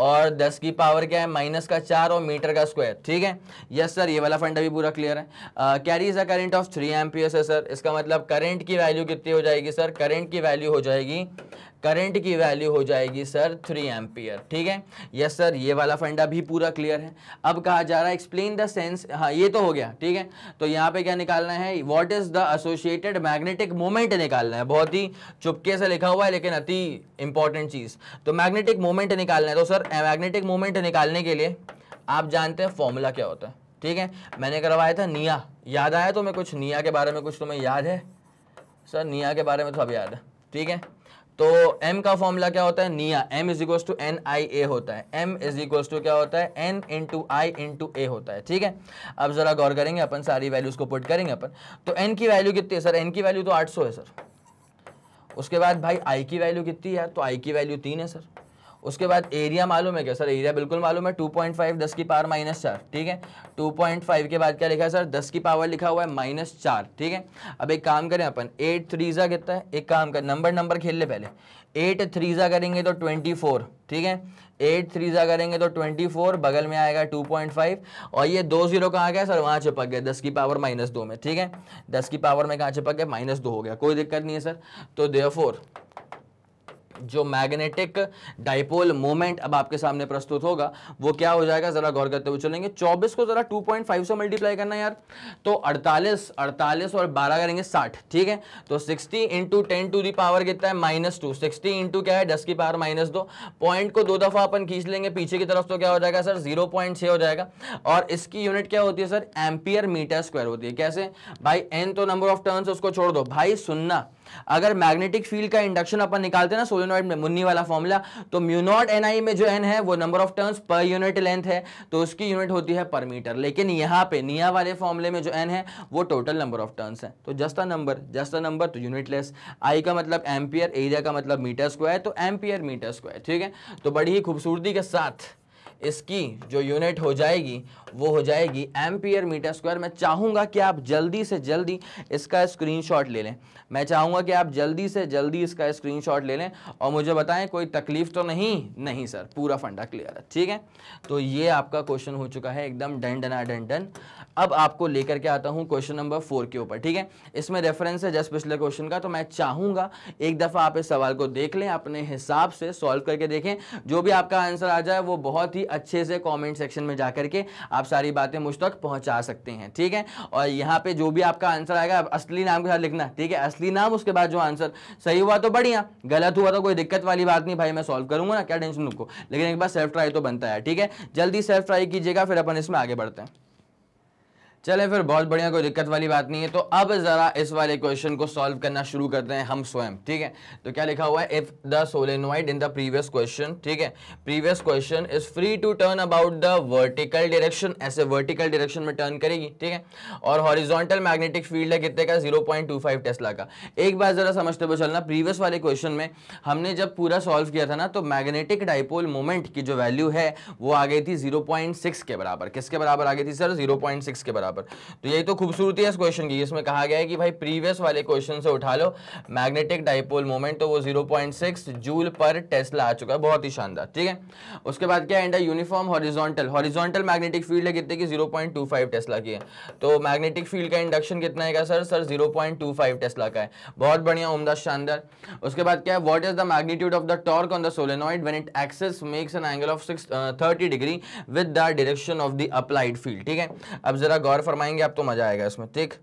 और 10 की पावर क्या है माइनस का चार और मीटर का स्क्वायर ठीक है यस सर ये वाला फंडा भी पूरा क्लियर है carry is a current of three amperes है सर इसका मतलब करेंट की वैल्यू कितनी हो जाएगी सर करेंट की वैल्यू हो जाएगी करंट की वैल्यू हो जाएगी सर थ्री एम्पियर ठीक है यस सर ये वाला फंडा भी पूरा क्लियर है अब कहा जा रहा है एक्सप्लेन द सेंस हाँ ये तो हो गया ठीक है तो यहाँ पे क्या निकालना है what is the associated magnetic moment निकालना है बहुत ही चुपके से लिखा हुआ है लेकिन अति इंपॉर्टेंट चीज़ तो मैग्नेटिक मोमेंट निकालना है तो सर मैग्नेटिक मोमेंट निकालने के लिए आप जानते हैं फॉर्मूला क्या होता है ठीक है मैंने करवाया था निया याद आया तो मैं कुछ निया के बारे में कुछ तुम्हें याद है सर निया के बारे में तो अब याद है ठीक है तो m का फॉर्मूला क्या होता है निया m is equals to N I A होता है m इज इक्वल टू क्या होता है n to I into A होता है ठीक है अब जरा गौर करेंगे अपन सारी वैल्यूज को पुट करेंगे अपन तो n की वैल्यू कितनी है सर n की वैल्यू तो 800 है सर उसके बाद भाई आई की वैल्यू कितनी है तो आई की वैल्यू तीन है सर उसके बाद एरिया मालूम है क्या सर एरिया बिल्कुल मालूम है 2.5 दस की पावर माइनस चार ठीक है 2.5 के बाद क्या लिखा है सर 10 की पावर लिखा हुआ है माइनस चार ठीक है अब एक काम करें अपन एट थ्रीज़ा कितना है एक काम कर नंबर नंबर खेल ले पहले एट थ्रीज़ा करेंगे तो ट्वेंटी फोर ठीक है एट थ्रीज़ा करेंगे तो ट्वेंटी फोर बगल में आएगा टू पॉइंट फाइव और ये दो जीरो कहाँ गया सर वहाँ चिपक गया दस की पावर माइनस दो में ठीक है दस की पावर में कहाँ चिपक गया माइनस दो हो गया कोई दिक्कत नहीं है सर तो देर जो मैग्नेटिक डाइपोल मोमेंट अब आपके सामने प्रस्तुत होगा वो क्या हो जाएगा जरा गौर करते हुए चलेंगे 24 को जरा 2.5 से मल्टीप्लाई करना यार तो 48 48 और 12 करेंगे 60 ठीक है तो 60 into ten to the power कितना है माइनस टू सिक्सटी इंटू क्या है दस की पावर माइनस दो पॉइंट को दो दफ़ा अपन खींच लेंगे पीछे की तरफ तो क्या हो जाएगा सर जीरो हो जाएगा और इसकी यूनिट क्या होती है सर एम्पियर मीटर स्क्वायर होती है कैसे भाई एन तो नंबर ऑफ टर्न उसको छोड़ दो भाई सुनना अगर मैग्नेटिक फील्ड का इंडक्शन अपन निकालते ना सोलेनॉइड में मुन्नी वाला फॉर्मूला तो म्यूनॉट एन में जो एन है वो number of turns per unit length है तो उसकी यूनिट होती है पर मीटर लेकिन यहाँ पे निया वाले फॉर्मूले में जो एन है वो टोटल नंबर ऑफ टर्न्स है तो just a number just a number तो यूनिट लेस आई का मतलब एम्पियर एरिया का मतलब मीटर स्क्वायर तो एम्पियर मीटर स्क्वायर ठीक है तो बड़ी ही खूबसूरती के साथ इसकी जो यूनिट हो जाएगी वो हो जाएगी एम्पियर मीटर स्क्वायर मैं चाहूँगा कि आप जल्दी से जल्दी इसका स्क्रीनशॉट ले लें मैं चाहूँगा कि आप जल्दी से जल्दी इसका स्क्रीनशॉट ले लें और मुझे बताएं कोई तकलीफ़ तो नहीं नहीं सर पूरा फंडा क्लियर है ठीक है तो ये आपका क्वेश्चन हो चुका है एकदम डन डना डन डन अब आपको लेकर के आता हूँ क्वेश्चन नंबर फोर के ऊपर ठीक है इसमें रेफरेंस है जस्ट पिछले क्वेश्चन का तो मैं चाहूँगा एक दफ़ा आप इस सवाल को देख लें अपने हिसाब से सॉल्व करके देखें जो भी आपका आंसर आ जाए वो बहुत ही अच्छे से कॉमेंट सेक्शन में जा करके आप सारी बातें मुझ तक पहुँचा सकते हैं ठीक है और यहाँ पर जो भी आपका आंसर आएगा असली नाम के साथ लिखना ठीक है असली नाम उसके बाद जो आंसर सही हुआ तो बढ़िया गलत हुआ तो कोई दिक्कत वाली बात नहीं भाई मैं सॉल्व करूँगा ना क्या टेंशन उनको लेकिन एक बार सेल्फ ट्राई तो बनता है ठीक है जल्दी सेल्फ ट्राई कीजिएगा फिर अपन इसमें आगे बढ़ते हैं चले फिर बहुत बढ़िया कोई दिक्कत वाली बात नहीं है तो अब ज़रा इस वाले क्वेश्चन को सॉल्व करना शुरू करते हैं हम स्वयं ठीक है तो क्या लिखा हुआ है if the solenoid in the previous question ठीक है previous question is free to turn about the vertical direction ऐसे वर्टिकल डायरेक्शन में टर्न करेगी ठीक है और हॉरिजोंटल मैग्नेटिक फील्ड है कितने का जीरो टेस्ला का एक बार ज़रा समझते हुए चलना प्रीवियस वाले क्वेश्चन में हमने जब पूरा सॉल्व किया था ना तो मैग्नेटिक डाइपोल मोमेंट की जो वैल्यू है वो आ गई थी जीरो के बराबर किसके बराबर आ गई थी सर जीरो के बराबर बराबर तो यही तो खूबसूरती है इस क्वेश्चन की इसमें कहा गया है कि भाई प्रीवियस वाले क्वेश्चन से उठा लो मैग्नेटिक डाइपोल मोमेंट तो वो जीरो जूल पर टेस्ला आ चुका है बहुत ही शानदार ठीक है उसके बाद क्या and uniform horizontal horizontal magnetic field है कितने की जीरो टेस्ला की है तो मैग्नेटिक फील्ड का इंडक्शन कितना है सर सर जीरो टेस्ला का है बहुत बढ़िया उमदा शानदार उसके बाद क्या है what is the magnitude of the torque on the solenoid when it axis makes an angle of six thirty degree with the direction of the applied field ठीक है अब जरा गौर गौर फरमाएंगे आप तो मज़ा आएगा इसमें ठीक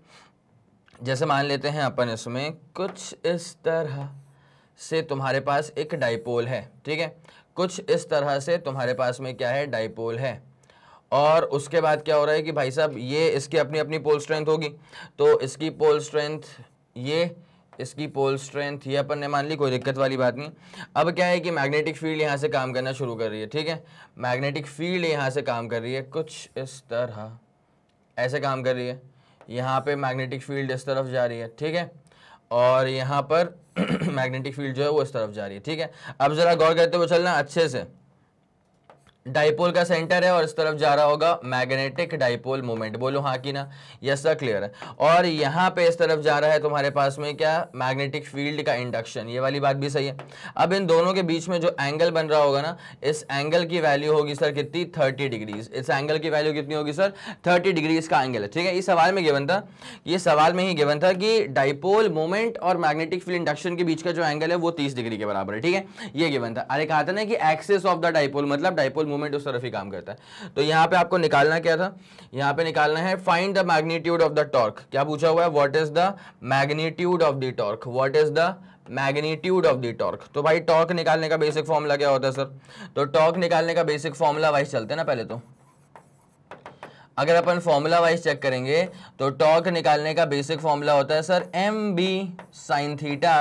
जैसे मान लेते हैं अपन इसमें कुछ इस तरह से तुम्हारे पास एक डाइपोल है ठीक है कुछ इस तरह से तुम्हारे पास में क्या है डाइपोल है और उसके बाद क्या हो रहा है कि भाई साहब ये इसकी अपनी अपनी पोल स्ट्रेंथ होगी तो इसकी पोल स्ट्रेंथ ये इसकी पोल स्ट्रेंथ ये अपन ने मान ली कोई दिक्कत वाली बात नहीं अब क्या है कि मैग्नेटिक फील्ड यहाँ से काम करना शुरू कर रही है ठीक है मैग्नेटिक फील्ड यहाँ से काम कर रही है कुछ इस तरह ऐसे काम कर रही है यहाँ पे मैग्नेटिक फील्ड इस तरफ जा रही है ठीक है और यहाँ पर मैग्नेटिक (clears throat) फील्ड जो है वो इस तरफ जा रही है ठीक है अब ज़रा गौर करते हुए चलना अच्छे से डाइपोल का सेंटर है और इस तरफ जा रहा होगा मैग्नेटिक डाइपोल मोमेंट बोलो हाँ कि ना यस सर क्लियर है और यहाँ पे इस तरफ जा रहा है तुम्हारे पास में क्या मैग्नेटिक फील्ड का इंडक्शन ये वाली बात भी सही है अब इन दोनों के बीच में जो एंगल बन रहा होगा ना इस एंगल की वैल्यू होगी सर कितनी थर्टी डिग्रीज इस एंगल की वैल्यू कितनी होगी सर थर्टी डिग्रीज का एंगल है ठीक है इस सवाल में गेवन था ये सवाल में ही गेवन था कि डाइपोल मोमेंट और मैग्नेटिक फील्ड इंडक्शन के बीच का जो एंगल है वो तीस डिग्री के बराबर है ठीक है ये गेवन था अरे कहा था ना कि एक्सेस ऑफ द डाइपोल मतलब डाइपोल मोमेंट उस तरफ ही काम करता है तो यहाँ पे आपको निकालना क्या था यहाँ पे निकालना है find the magnitude of the torque क्या पूछा हुआ है what is the magnitude of the torque what is the magnitude of the torque तो भाई टॉर्क निकालने का बेसिक फॉर्मूला क्या होता है सर तो टॉर्क निकालने का बेसिक फॉर्मूला वाइज चलते हैं ना पहले तो अगर अपन फॉर्मूला वाइज चेक करेंगे तो टॉर्क निकालने का बेसिक फॉर्मूला होता है sir M B sine theta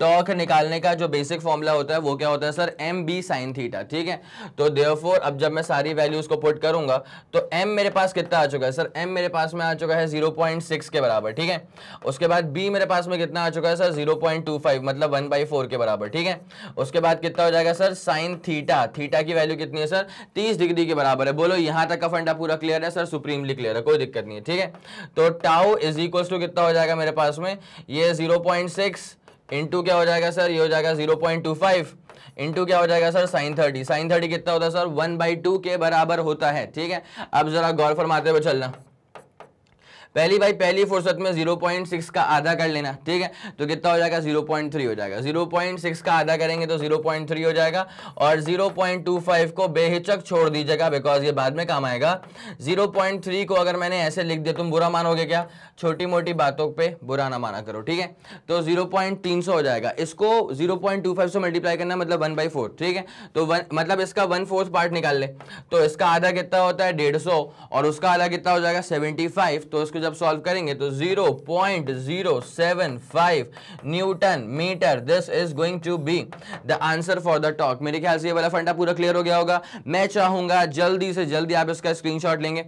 torque तो निकालने का जो बेसिक फॉर्मूला होता है वो क्या होता है sir M B sine theta ठीक है तो देर अब जब मैं सारी वैल्यूज को पुट करूंगा तो एम मेरे पास कितना आ चुका है सर एम मेरे पास में आ चुका है जीरो पॉइंट सिक्स के बराबर ठीक है उसके बाद बी मेरे पास में कितना आ चुका है sir zero point two five मतलब वन बाई फोर के बराबर ठीक है उसके बाद कितना हो जाएगा सर साइन थीटा थीटा की वैल्यू कितनी है सर तीस डिग्री के बराबर है बोलो यहाँ तक का फंडा पूरा क्लियर है सर सुप्रीमली क्लियर है कोई दिक्कत नहीं है ठीक है तो टाउ इज इक्वल टू कितना हो जाएगा मेरे पास में ये जीरो पॉइंट सिक्स इंटू क्या हो जाएगा सर ये हो जाएगा zero point two five into क्या हो जाएगा sir sine thirty sine thirty कितना होता है सर वन बाई टू के बराबर होता है ठीक है अब जरा गौर फरमाते हुए चलना पहली भाई पहली फुर्सत में 0.6 का आधा कर लेना ठीक है तो कितना हो जाएगा 0.3 हो जाएगा 0.6 का आधा करेंगे तो 0.3 हो जाएगा और 0.25 को बेहिचक छोड़ दीजिएगा बिकॉज ये बाद में काम आएगा 0.3 को अगर मैंने ऐसे लिख दिया तुम बुरा मानोगे क्या छोटी मोटी बातों पे बुरा ना माना करो ठीक है तो 0.300 हो जाएगा इसको 0.25 से मल्टीप्लाई करना मतलब वन बाई फोर ठीक है तो वन मतलब इसका वन फोर्थ पार्ट निकाल ले तो इसका आधा कितना होता है डेढ़ सौ और उसका आधा कितना हो जाएगा 75 तो इसको जब सॉल्व करेंगे तो 0.075 newton metre this is going to be the answer for the torque मेरे ख्याल से ये वाला फंडा पूरा क्लियर हो गया होगा मैं चाहूंगा जल्दी से जल्दी आप इसका स्क्रीन लेंगे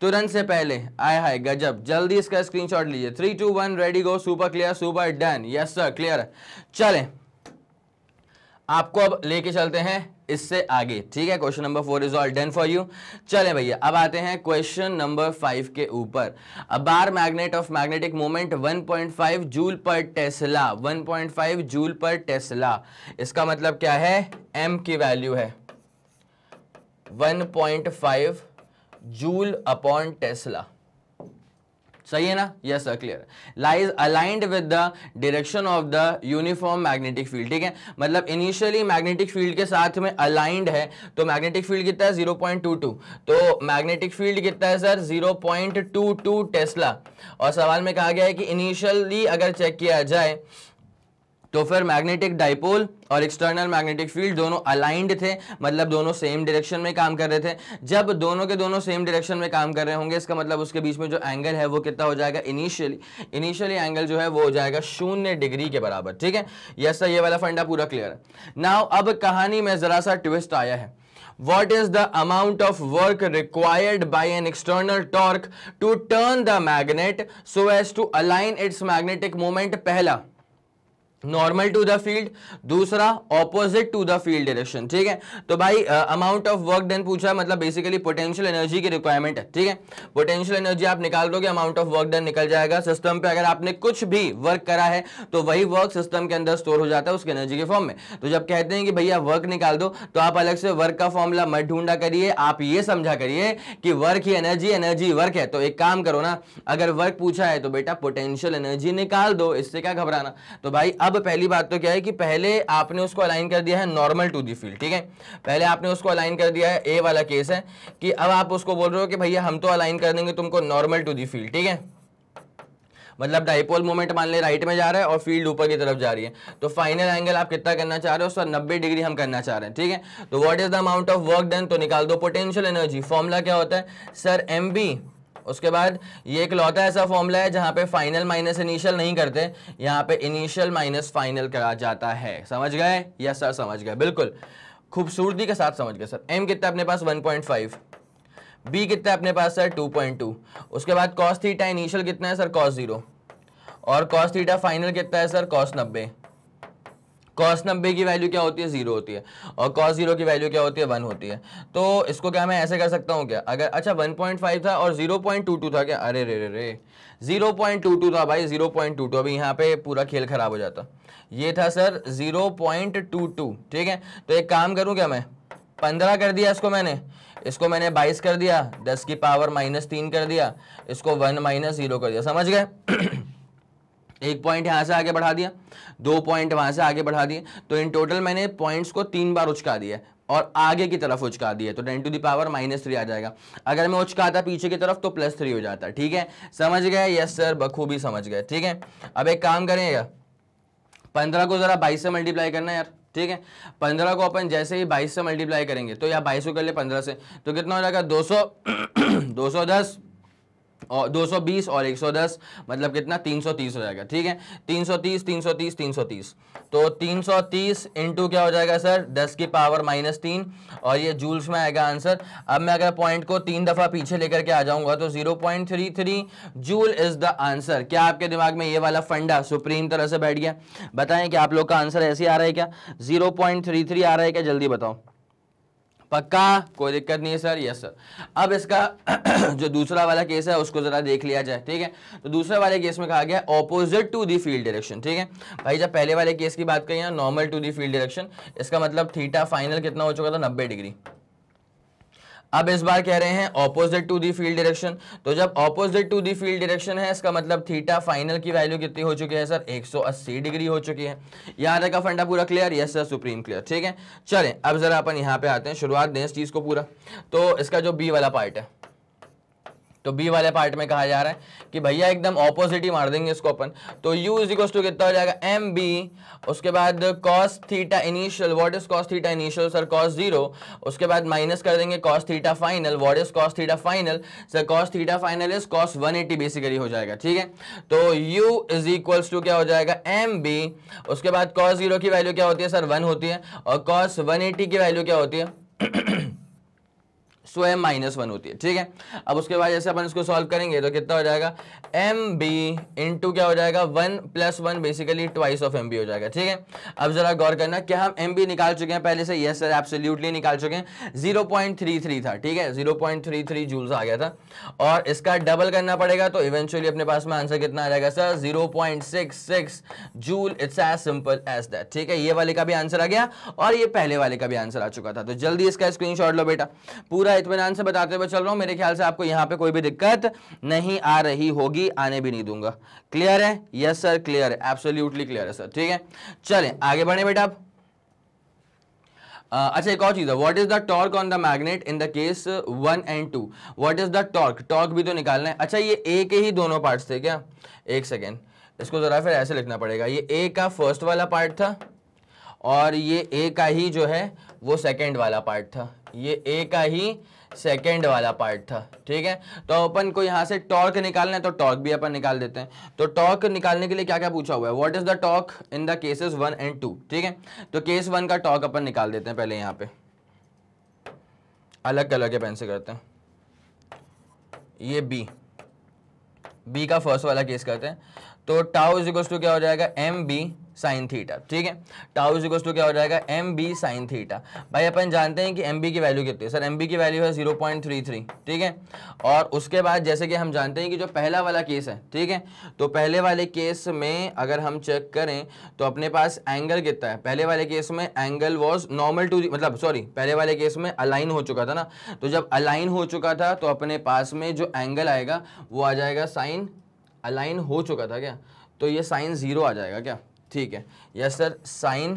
तुरंत से पहले आय हाय गजब जल्दी इसका स्क्रीनशॉट लीजिए three two one ready go super clear super done yes sir clear चले आपको अब लेके चलते हैं इससे आगे ठीक है question number four is all done for you चले भैया अब आते हैं क्वेश्चन नंबर फाइव के ऊपर a bar magnet of magnetic moment 1.5 joule per tesla 1.5 joule per tesla इसका मतलब क्या है एम की वैल्यू है 1.5 जूल अपॉन टेस्ला सही है ना yes sir clear lies aligned with the direction of the uniform magnetic field ठीक है मतलब इनिशियली मैग्नेटिक फील्ड के साथ में अलाइंड है तो मैग्नेटिक फील्ड कितना है 0.22 तो मैग्नेटिक फील्ड कितना है सर 0.22 टेस्ला और सवाल में कहा गया है कि इनिशियली अगर चेक किया जाए तो फिर मैग्नेटिक डाइपोल और एक्सटर्नल मैग्नेटिक फील्ड दोनों अलाइंड थे मतलब दोनों सेम डायरेक्शन में काम कर रहे थे जब दोनों के दोनों सेम डायरेक्शन में काम कर रहे होंगे इसका मतलब उसके बीच में जो एंगल है वो कितना हो जाएगा इनिशियली इनिशियली एंगल जो है वो हो जाएगा शून्य डिग्री के बराबर ठीक है यस सर ये वाला फंडा पूरा क्लियर है नाउ अब कहानी में जरा सा ट्विस्ट आया है what is the amount of work required by an external torque to turn the magnet so as to align its magnetic moment पहला नॉर्मल टू द फील्ड दूसरा opposite to the field direction ठीक है तो भाई amount of work done पूछा है मतलब basically potential energy की रिक्वायरमेंट है ठीक है पोटेंशियल एनर्जी आप निकाल दोगे अमाउंट ऑफ वर्क डन निकल जाएगा सिस्टम पे अगर आपने कुछ भी वर्क करा है तो वही वर्क सिस्टम के अंदर स्टोर हो जाता है उसके एनर्जी के फॉर्म में तो जब कहते हैं कि भैया वर्क निकाल दो तो आप अलग से वर्क का फॉर्मूला मत ढूंढा करिए आप ये समझा करिए कि वर्क ही एनर्जी एनर्जी वर्क है तो एक काम करो ना अगर वर्क पूछा है तो बेटा पोटेंशियल एनर्जी निकाल दो इससे क्या घबराना तो भाई अब पहली बात तो क्या है कि पहले आपने उसको अलाइन कर दिया है नॉर्मल टू दी फील्ड ठीक है पहले आपने उसको अलाइन कर दिया है ए वाला केस है कि अब आप उसको बोल रहे हो कि भैया हम तो अलाइन कर देंगे तुमको नॉर्मल टू दी फील्ड ठीक है मतलब डाइपोल मोमेंट मान ले राइट में जा रहा है और फील्ड ऊपर की तरफ जा रही है तो फाइनल एंगल आप कितना करना चाह रहे हो सर 90 डिग्री हम करना चाह रहे हैं ठीक है तो what is the amount of work done तो निकाल दो पोटेंशियल एनर्जी फॉर्मूला क्या होता है सर एम बी उसके बाद ये एक लौता ऐसा फॉर्मूला है जहाँ पे फाइनल माइनस इनिशियल नहीं करते यहाँ पे इनिशियल माइनस फाइनल करा जाता है समझ गए यस सर समझ गए बिल्कुल खूबसूरती के साथ समझ गए सर एम कितना अपने पास फाइव बी कितना है अपने पास सर 2.2 उसके बाद कॉस थीटा इनिशियल कितना है सर कॉस जीरो और कॉस थीटा फाइनल कितना है सर कॉस नब्बे कॉस नब्बे की वैल्यू क्या होती है जीरो होती है और कॉस जीरो की वैल्यू क्या होती है वन होती है तो इसको क्या मैं ऐसे कर सकता हूँ क्या अगर अच्छा वन पॉइंट फाइव था और जीरो पॉइंट टू टू था क्या अरे रे रे रे जीरो पॉइंट टू टू था भाई जीरो पॉइंट टू टू अभी यहाँ पे पूरा खेल खराब हो जाता ये था sir zero point two two ठीक है तो एक काम करूँ क्या मैं पंद्रह कर दिया इसको मैंने इसको मैंने बाईस कर दिया दस की पावर माइनस तीन कर दिया इसको वन माइनस जीरो कर दिया समझ गए (clears throat) एक पॉइंट यहाँ से आगे बढ़ा दिया दो पॉइंट वहां से आगे बढ़ा दिए तो इन टोटल मैंने पॉइंट्स को तीन बार उचका दिया और आगे की तरफ उचका दिया तो ten to the power minus three आ जाएगा अगर मैं उचकाता पीछे की तरफ तो प्लस थ्री हो जाता ठीक है समझ गए यस सर बखूबी समझ गए ठीक है अब एक काम करें यार पंद्रह को ज़रा बाईस से मल्टीप्लाई करना यार ठीक है पंद्रह को अपन जैसे ही बाईस से मल्टीप्लाई करेंगे तो यार बाईस को कर ले पंद्रह से तो कितना हो जाएगा दो सौ (clears throat) दो सौ दस और 220 और 110 मतलब कितना 330 हो जाएगा ठीक है 330 330 330 तो 330 इंटू क्या हो जाएगा सर 10 की पावर माइनस तीन और ये जूल्स में आएगा आंसर अब मैं अगर पॉइंट को तीन दफ़ा पीछे लेकर के आ जाऊंगा तो 0.33 जूल इज़ द आंसर क्या आपके दिमाग में ये वाला फंडा सुप्रीम तरह से बैठ गया बताएं कि आप लोग का आंसर ऐसे आ रहा है क्या जीरो आ रहा है क्या जल्दी बताओ पक्का कोई दिक्कत नहीं है सर यस सर अब इसका (clears throat) जो दूसरा वाला केस है उसको ज़रा देख लिया जाए ठीक है तो दूसरे वाले केस में कहा गया opposite to the field direction ठीक है भाई जब पहले वाले केस की बात करें normal to the field direction इसका मतलब थीटा फाइनल कितना हो चुका था नब्बे डिग्री अब इस बार कह रहे हैं opposite to the field direction तो जब opposite to the field direction है इसका मतलब थीटा फाइनल की वैल्यू कितनी हो चुकी है सर 180 डिग्री हो चुकी है यहां तक का फंडा पूरा clear yes sir supreme clear ठीक है चलें अब जरा अपन यहां पे आते हैं शुरुआत दें इस चीज़ को पूरा तो इसका जो बी वाला पार्ट है तो बी वाले पार्ट में कहा जा रहा है कि भैया एकदम ऑपोजिट ही मार देंगे इसको अपन तो यू इज इक्वल टू कितना हो जाएगा एम बी उसके बाद cos theta initial what is cos theta initial sir cos zero उसके बाद माइनस कर देंगे cos theta final what is cos theta final sir cos theta final is one eighty basically हो जाएगा ठीक है तो यू इज इक्वल्स टू क्या हो जाएगा एम बी उसके बाद कॉस जीरो की वैल्यू क्या होती है सर वन होती है और वन एटी की वैल्यू क्या होती है (clears throat) स्वयं माइनस वन होती है ठीक है अब उसके बाद जैसे अपन इसको सॉल्व करेंगे तो कितना हो जाएगा एम बी इंटू क्या हो जाएगा one plus one basically twice of M B हो जाएगा ठीक है अब जरा गौर करना क्या हम एम बी निकाल चुके हैं पहले से यस सर एब्सोल्यूटली निकाल चुके हैं जीरो पॉइंट थ्री थ्री था ठीक है zero point three three joules आ गया था और इसका डबल करना पड़ेगा तो इवेंचुअली अपने पास में आंसर कितना आ जाएगा sir zero point six six joule it's as simple as that ठीक है ये वाले का भी आंसर आ गया और ये पहले वाले का भी आंसर आ चुका था तो जल्दी इसका स्क्रीन लो बेटा पूरा इतमान से बताते हुए चल रहा हूँ मेरे ख्याल से आपको यहाँ पे कोई भी दिक्कत नहीं आ रही होगी आने भी नहीं दूंगा क्लियर है यस सर क्लियर है एब्सोल्यूटली क्लियर है सर ठीक है चलें आगे बढ़े बेटा आप Uh, अच्छा एक और चीज़ है what is the torque on the magnet in the case one and two what is the torque torque भी तो निकालना है अच्छा ये ए के ही दोनों पार्ट्स थे क्या एक सेकेंड इसको ज़रा फिर ऐसे लिखना पड़ेगा ये ए का फर्स्ट वाला पार्ट था और ये ए का ही जो है वो सेकेंड वाला पार्ट था ये ए का ही सेकेंड वाला पार्ट था ठीक है तो अपन को यहाँ से टॉर्क निकालना है तो टॉर्क भी अपन निकाल देते हैं तो टॉर्क निकालने के लिए क्या क्या पूछा हुआ है what is the torque in the cases one and two ठीक है तो केस वन का टॉर्क अपन निकाल देते हैं पहले यहाँ पे अलग कलर के पेन से करते हैं ये बी बी का फर्स्ट वाला केस करते हैं तो टाउ इज इक्वल्स टू क्या हो जाएगा एम बी साइन थीटा ठीक है टाउ टू क्या हो जाएगा एम बी साइन थीटा भाई अपन जानते हैं कि एम बी की वैल्यू कितनी है सर एम बी की वैल्यू है जीरो पॉइंट थ्री थ्री ठीक है और उसके बाद जैसे कि हम जानते हैं कि जो पहला वाला केस है ठीक है तो पहले वाले केस में अगर हम चेक करें तो अपने पास एंगल कितना है पहले वाले केस में एंगल वॉज नॉर्मल टू मतलब सॉरी पहले वाले केस में अलाइन हो चुका था ना तो जब अलाइन हो चुका था तो अपने पास में जो एंगल आएगा वो आ जाएगा साइन अलाइन हो चुका था क्या तो ये साइन ज़ीरो आ जाएगा क्या ठीक है यस सर साइन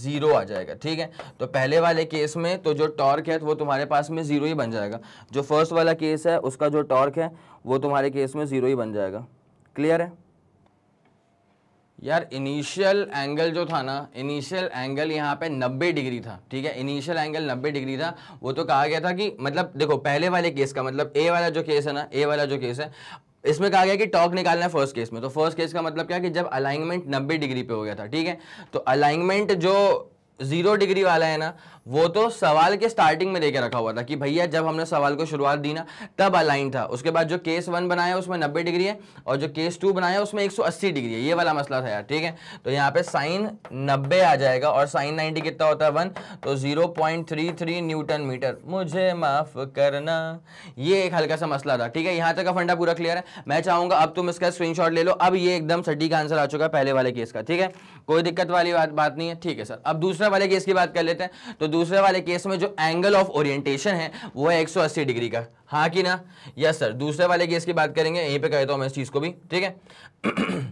ज़ीरो आ जाएगा ठीक है तो पहले वाले केस में तो जो टॉर्क है तो वो तुम्हारे पास में ज़ीरो ही बन जाएगा जो फर्स्ट वाला केस है उसका जो टॉर्क है वो तुम्हारे केस में ज़ीरो ही बन जाएगा क्लियर है यार इनिशियल एंगल जो था ना इनिशियल एंगल यहाँ पे 90 डिग्री था ठीक है इनिशियल एंगल 90 डिग्री था वो तो कहा गया था कि मतलब देखो पहले वाले केस का मतलब ए वाला जो केस है ना ए वाला जो केस है इसमें कहा गया कि टॉक निकालना है फर्स्ट केस में तो फर्स्ट केस का मतलब क्या कि जब अलाइनमेंट नब्बे डिग्री पे हो गया था ठीक है तो अलाइनमेंट जो जीरो डिग्री वाला है ना वो तो सवाल के स्टार्टिंग में देके रखा हुआ था कि भैया जब हमने सवाल को शुरुआत दी ना तब अलाइन था उसके बाद जो केस वन बनाया उसमें नब्बे डिग्री है और जो केस टू बनाया उसमें एक सौ अस्सी डिग्री है ये वाला मसला था यार ठीक है तो यहाँ पे साइन नब्बे आ जाएगा और साइन नाइन्टी कितना होता है वन तो जीरो न्यूटन मीटर मुझे माफ करना ये एक हल्का सा मसला था ठीक है यहाँ तक का फंडा पूरा क्लियर है मैं चाहूंगा अब तुम इसका स्क्रीन ले लो अब ये एकदम सटीक आंसर आ चुका है पहले वाले केस का ठीक है कोई दिक्कत वाली बात बात नहीं है ठीक है सर अब दूसरे वाले केस की बात कर लेते हैं तो दूसरे वाले केस में जो एंगल ऑफ ओरिएंटेशन है वो है 180 डिग्री का हाँ कि ना यस सर दूसरे वाले केस की बात करेंगे यहीं पे कहता हूँ मैं इस चीज़ को भी ठीक है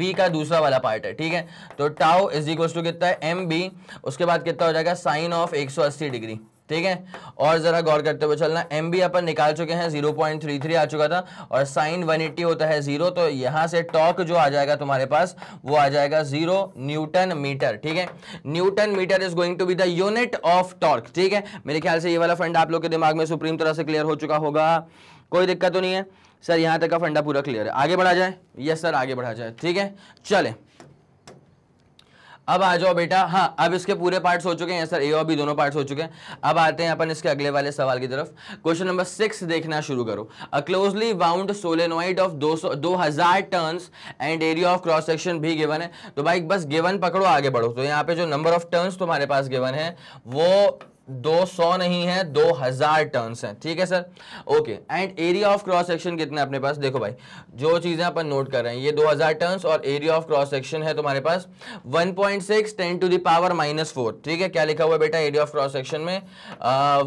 बी (clears throat) का दूसरा वाला पार्ट है ठीक है तो टाओ इज इक्वल टू कितना है एम बी उसके बाद कितना हो जाएगा साइन ऑफ 180 डिग्री ठीक है और ज़रा गौर करते हुए चलना एम बी अपन निकाल चुके हैं जीरो पॉइंट थ्री थ्री आ चुका था और साइन वन एट्टी होता है ज़ीरो तो यहां से टॉक जो आ जाएगा तुम्हारे पास वो आ जाएगा ज़ीरो न्यूटन मीटर ठीक है newton metre is going to be the unit of torque ठीक है मेरे ख्याल से ये वाला फंड आप लोग के दिमाग में सुप्रीम तरह से क्लियर हो चुका होगा कोई दिक्कत तो नहीं है सर यहां तक का फंडा पूरा क्लियर है आगे बढ़ा जाए यस सर आगे बढ़ा जाए ठीक है चले अब आ जाओ बेटा हाँ अब इसके पूरे पार्ट्स हो चुके हैं सर ए और बी दोनों पार्ट्स हो चुके हैं अब आते हैं अपन इसके अगले वाले सवाल की तरफ क्वेश्चन नंबर सिक्स देखना शुरू करो a closely wound solenoid of दो सौ दो हजार turns and area of cross section भी गिवन है तो भाई बस गिवन पकड़ो आगे बढ़ो तो यहाँ पे जो नंबर ऑफ टर्न्स तुम्हारे पास गिवन है वो दो सौ नहीं है दो हजार टर्न्स हैं ठीक है sir okay and area of cross section कितने अपने पास देखो भाई जो चीज़ें अपन नोट कर रहे हैं ये दो हजार टर्न्स और एरिया ऑफ क्रॉस सेक्शन है तुम्हारे पास one point six ten to the power minus four ठीक है क्या लिखा हुआ है बेटा एरिया ऑफ क्रॉस सेक्शन में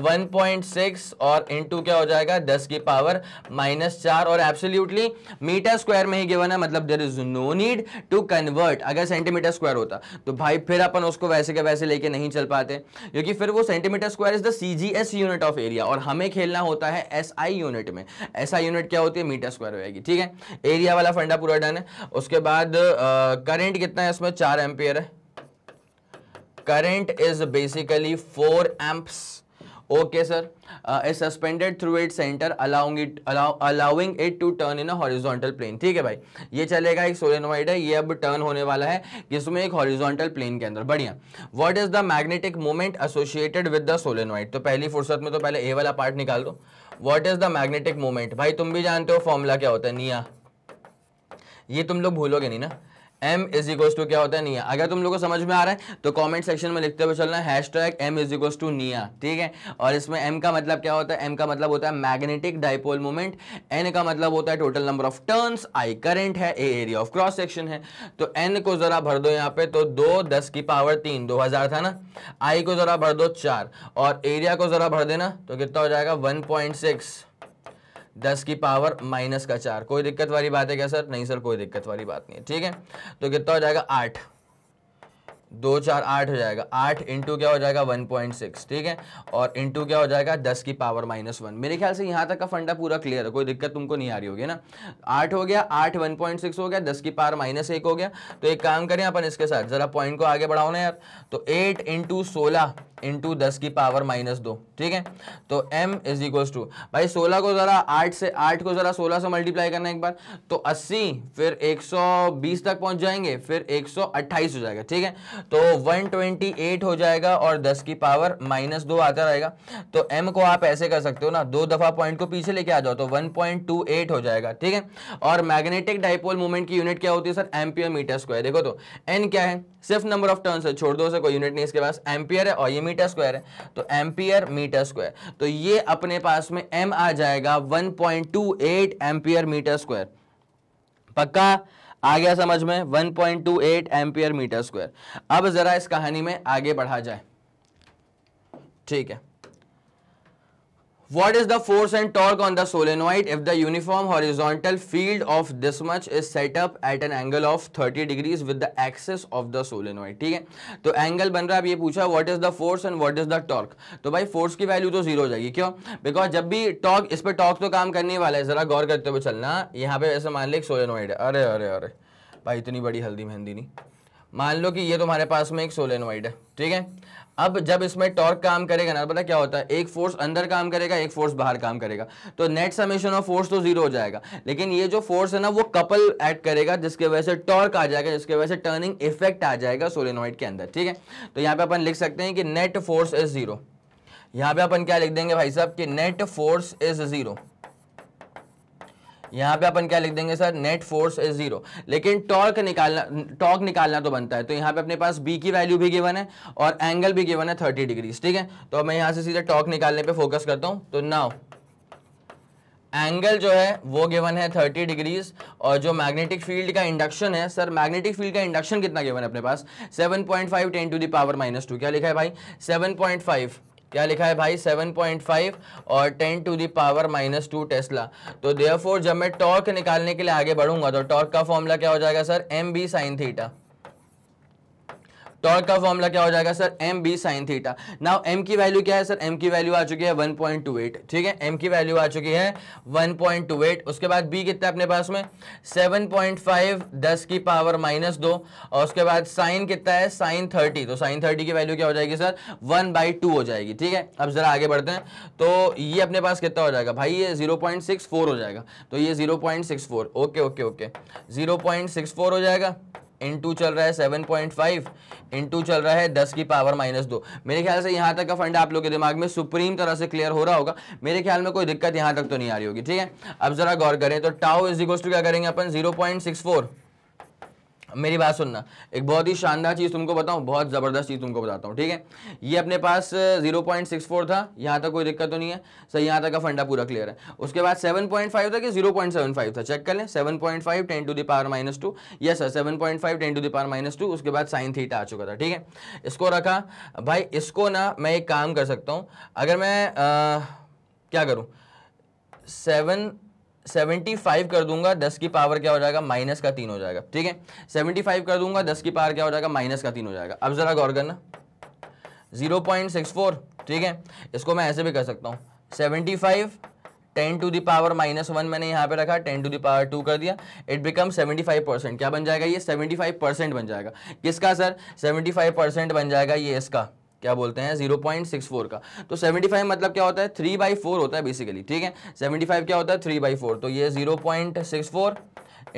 वन पॉइंट सिक्स और इंटू क्या हो जाएगा दस की पावर माइनस चार और एब्सोल्यूटली मीटर स्क्वायर में ही गिवन है मतलब there is no need to convert अगर सेंटीमीटर स्क्वायर होता तो भाई फिर अपन उसको वैसे के वैसे लेके नहीं चल पाते क्योंकि फिर वो centi centimetre square is the CGS unit of area और हमें खेलना होता है एसआई यूनिट में एसआई यूनिट क्या होती है मीटर स्क्वायर होगी ठीक है एरिया वाला फंडा पूरा डन है उसके बाद करंट कितना है इसमें चार एम्पियर है current is basically four amps okay sir a suspended through it centre along it it it to turn in turn in ठीक है भाई ये चलेगा एक सोलेनोइड है ये अब टर्न होने वाला है किसमें एक हॉरिजॉन्टल प्लेन के अंदर बढ़िया what is the magnetic moment associated with the solenoid तो पहली फुर्सत में तो पहले ए वाला पार्ट निकाल दो what is the magnetic moment भाई तुम भी जानते हो फॉर्मूला क्या होता है निया ये तुम लोग भूलोगे नहीं ना एम इज इक्वल टू क्या होता है निया अगर तुम लोग को समझ में आ रहा है तो कमेंट सेक्शन में लिखते हुए चलना hash tag M is equal to NIA ठीक है और इसमें एम का मतलब क्या होता है एम का मतलब होता है मैग्नेटिक डाइपोल मोमेंट एन का मतलब होता है total number of turns I current है A area of cross section है तो एन को जरा भर दो यहाँ पे तो दो दस की पावर तीन दो हजार था ना आई को जरा भर दो चार और एरिया को जरा भर देना तो कितना हो जाएगा वन पॉइंट सिक्स दस की पावर माइनस का चार कोई दिक्कत वाली बात है क्या सर नहीं सर कोई दिक्कत वाली बात नहीं है ठीक है तो कितना हो जाएगा आठ दो चार आठ हो जाएगा आठ इंटू क्या हो जाएगा वन पॉइंट सिक्स ठीक है और इंटू क्या हो जाएगा दस की पावर माइनस वन मेरे ख्याल से यहाँ तक का फंडा पूरा क्लियर है कोई दिक्कत तुमको नहीं आ रही होगी ना आठ हो गया आठ वन पॉइंट सिक्स हो गया दस की पावर माइनस एक हो गया तो एक काम करें अपन इसके साथ जरा पॉइंट को आगे बढ़ाओ ना यार तो एट इंटू सोलह इंटू दस की पावर माइनस दो ठीक है तो m इज इक्वल्स टू भाई सोलह को ज़रा आठ से आठ को ज़रा सोलह से मल्टीप्लाई करना एक बार तो अस्सी फिर एक सौ बीस तक पहुंच जाएंगे फिर एक सौ अट्ठाईस हो जाएगा ठीक है तो वन ट्वेंटी एट हो जाएगा और दस की पावर माइनस दो आता रहेगा तो m को आप ऐसे कर सकते हो ना दो दफ़ा पॉइंट को पीछे लेके आ जाओ तो वन पॉइंट टू एट हो जाएगा ठीक है और मैग्नेटिक डाइपोल मूवमेंट की यूनिट क्या होती है सर एम्पियर मीटर स्क्वायर देखो तो एन क्या है सिर्फ नंबर ऑफ टर्न्स है छोड़ दो से कोई यूनिट नहीं इसके पास एम्पियर है और ये मीटर स्क्वायर है तो एम्पियर मीटर स्क्वायर तो ये अपने पास में एम आ जाएगा 1.28 एम्पियर मीटर स्क्वायर पक्का आ गया समझ में 1.28 एम्पियर मीटर स्क्वायर अब जरा इस कहानी में आगे बढ़ा जाए ठीक है what is the force and torque on the solenoid if the uniform horizontal field of this much is set up at an angle of 30 degrees with the axis of the solenoid ठीक है तो angle बन रहा है अब ये पूछा what is the force and what is the torque तो भाई फोर्स की वैल्यू तो जीरो हो जाएगी क्यों बिकॉज जब भी टॉर्क इस पर टॉर्क तो काम करने वाला है जरा गौर करते हुए चलना यहाँ पे वैसे मान लो एक सोलेनोइड है अरे अरे अरे भाई इतनी बड़ी हल्दी मेहंदी नहीं मान लो कि ये तुम्हारे पास में एक सोलेनोइड है ठीक है अब जब इसमें टॉर्क काम करेगा ना तो पता क्या होता है एक फोर्स अंदर काम करेगा एक फोर्स बाहर काम करेगा तो नेट समेशन ऑफ फोर्स तो जीरो हो जाएगा लेकिन ये जो फोर्स है ना वो कपल एक्ट करेगा जिसके वजह से टॉर्क आ जाएगा जिसके वजह से टर्निंग इफेक्ट आ जाएगा सोलेनोइड के अंदर ठीक है तो यहाँ पे अपन लिख सकते हैं कि नेट फोर्स इज जीरो यहाँ पे अपन क्या लिख देंगे भाई साहब कि नेट फोर्स इज जीरो यहां पे अपन क्या लिख देंगे sir net force is zero लेकिन टॉर्क निकालना टॉर्क निकालना तो बनता है तो यहां पे अपने पास बी की वैल्यू भी गिवन है और एंगल भी गिवन है थर्टी डिग्रीज ठीक है तो मैं यहां से सीधे टॉर्क निकालने पे फोकस करता हूं तो नाउ एंगल जो है वो गिवन है थर्टी डिग्रीज और जो मैग्नेटिक फील्ड का इंडक्शन है सर मैग्नेटिक फील्ड का इंडक्शन कितना गिवन है अपने पास seven point five ten to the power minus two क्या लिखा है भाई सेवन पॉइंट फाइव क्या लिखा है भाई 7.5 और 10 to the power minus two tesla तो देयर जब मैं टॉर्क निकालने के लिए आगे बढ़ूंगा तो टॉर्क का फॉर्मूला क्या हो जाएगा sir M B sine theta torque का फॉर्मूला क्या हो जाएगा sir M B sine theta now M की वैल्यू क्या है सर एम की वैल्यू आ चुकी है 1.28 ठीक है एम की वैल्यू आ चुकी है 1.28 उसके बाद बी कितना अपने पास में 7.5 10 की पावर माइनस दो और उसके बाद साइन कितना है साइन 30 तो साइन 30 की वैल्यू क्या हो जाएगी सर वन बाई टू हो जाएगी ठीक है अब जरा आगे बढ़ते हैं तो ये अपने पास कितना हो जाएगा भाई ये फोर हो जाएगा तो ये four okay okay okay four हो जाएगा इंटू चल रहा है सेवन पॉइंट फाइव टू चल रहा है दस की पावर माइनस दो मेरे ख्याल से यहाँ तक का फंड आप लोग के दिमाग में सुप्रीम तरह से क्लियर हो रहा होगा मेरे ख्याल में कोई दिक्कत यहाँ तक तो नहीं आ रही होगी ठीक है अब जरा गौर करें तो टाओ इज इक्वल टू क्या करेंगे अपन जीरो पॉइंट सिक्स फोर मेरी बात सुनना एक बहुत ही शानदार चीज़ तुमको बताऊँ बहुत ज़बरदस्त चीज़ तुमको बताता हूँ ठीक है ये अपने पास 0.64 था यहाँ तक कोई दिक्कत तो नहीं है सही यहाँ तक का फंडा पूरा क्लियर है उसके बाद 7.5 था कि 0.75 था चेक कर लें 7.5 ten to the power minus two yes sir 7.5 ten to the power minus two उसके बाद साइन थीटा आ चुका था ठीक है इसको रखा भाई इसको ना मैं एक काम कर सकता हूँ अगर मैं आ, क्या करूँ सेवन सेवेंटी फाइव कर दूंगा दस की पावर क्या हो जाएगा माइनस का तीन हो जाएगा ठीक है सेवेंटी फाइव कर दूंगा दस की पावर क्या हो जाएगा माइनस का तीन हो जाएगा अब ज़रा गौर करना जीरो पॉइंट सिक्स फोर ठीक है इसको मैं ऐसे भी कर सकता हूँ seventy five ten to the power minus one मैंने यहाँ पे रखा टेन टू दावर टू कर दिया it become seventy five percent क्या बन जाएगा ये सेवेंटी फाइव परसेंट बन जाएगा किसका सर सेवेंटी फाइव परसेंट बन जाएगा ये इसका क्या बोलते हैं 0.64 का तो 75 मतलब क्या होता है थ्री बाई फोर होता है बेसिकली ठीक है 75 क्या होता है थ्री बाई फोर तो ये 0.64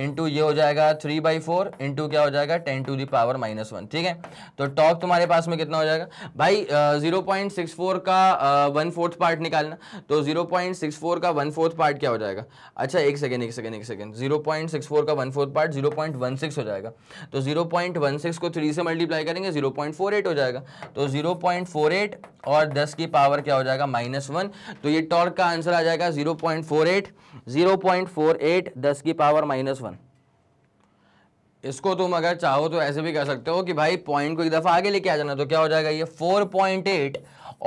इंटू ये हो जाएगा थ्री बाई फोर इंटू क्या हो जाएगा ten to the power minus one ठीक है तो टॉक तुम्हारे पास में कितना हो जाएगा भाई जीरो पॉइंट सिक्स फोर का वन फोर्थ पार्ट निकालना तो जीरो पॉइंट सिक्स फोर का वन फोर्थ पार्ट क्या हो जाएगा अच्छा एक सेकेंड एक सेकेंड एक second zero point six four का one fourth part zero point one six हो जाएगा तो जीरो पॉइंट वन सिक्स को थ्री से मल्टीप्लाई करेंगे जीरो पॉइंट फोर एट हो जाएगा तो जीरो पॉइंट फोर एट और दस की पावर क्या हो जाएगा माइनस वन तो ये टॉर्क का आंसर आ जाएगा zero point four eight zero point four eight दस की पावर माइनस वन इसको तुम अगर चाहो तो ऐसे भी कर सकते हो कि भाई पॉइंट को एक दफ़ा आगे लेके आ जाना तो क्या हो जाएगा ये फोर पॉइंट एट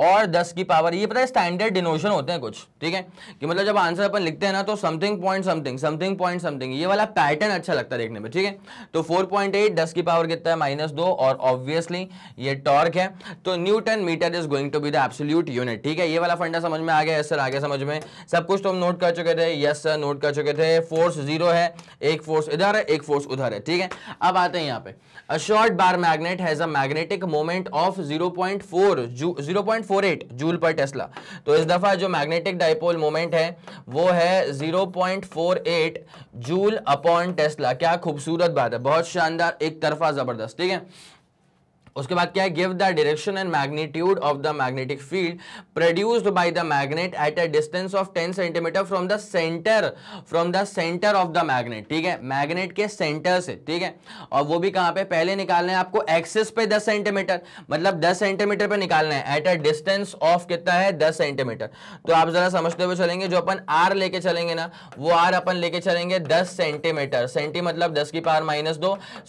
और दस की पावर ये पता है स्टैंडर्ड डिनोशन होते हैं कुछ ठीक है कि मतलब जब आंसर अपन लिखते हैं ना तो something point something something point something ये वाला पैटर्न अच्छा लगता है देखने में ठीक है तो फोर पॉइंट एट दस की पावर कितना है माइनस दो और ऑब्वियसली ये टॉर्क है तो newton metre is going to be the absolute unit ठीक है ये वाला फंडा समझ में आ गया सर आगे समझ में सब कुछ तो हम नोट कर चुके थे यस सर नोट कर चुके थे फोर्स जीरो है एक फोर्स इधर है एक फोर्स उधर है ठीक है अब आते हैं यहाँ पे a short bar magnet has a magnetic moment of zero point four zero point 0.48 joule per tesla तो इस दफ़ा जो मैग्नेटिक डायपोल मोमेंट है वो है 0.48 जूल अपॉन टेस्ला क्या खूबसूरत बात है बहुत शानदार एक तरफा ज़बरदस्त ठीक है उसके बाद क्या है give the direction and magnitude of the magnetic field produced by the magnet at a distance of 10 centimetre from the centre from the centre of the magnet ठीक है मैग्नेट के सेंटर से ठीक है और वो भी कहां पे पहले निकालना है आपको एक्सिस पे 10 सेंटीमीटर मतलब 10 सेंटीमीटर पे निकालना है एट अ डिस्टेंस ऑफ कितना है 10 सेंटीमीटर तो आप जरा समझते हुए चलेंगे जो अपन आर लेके चलेंगे ना वो आर अपन लेके चलेंगे दस सेंटीमीटर सेंटी मतलब दस की पावर माइनस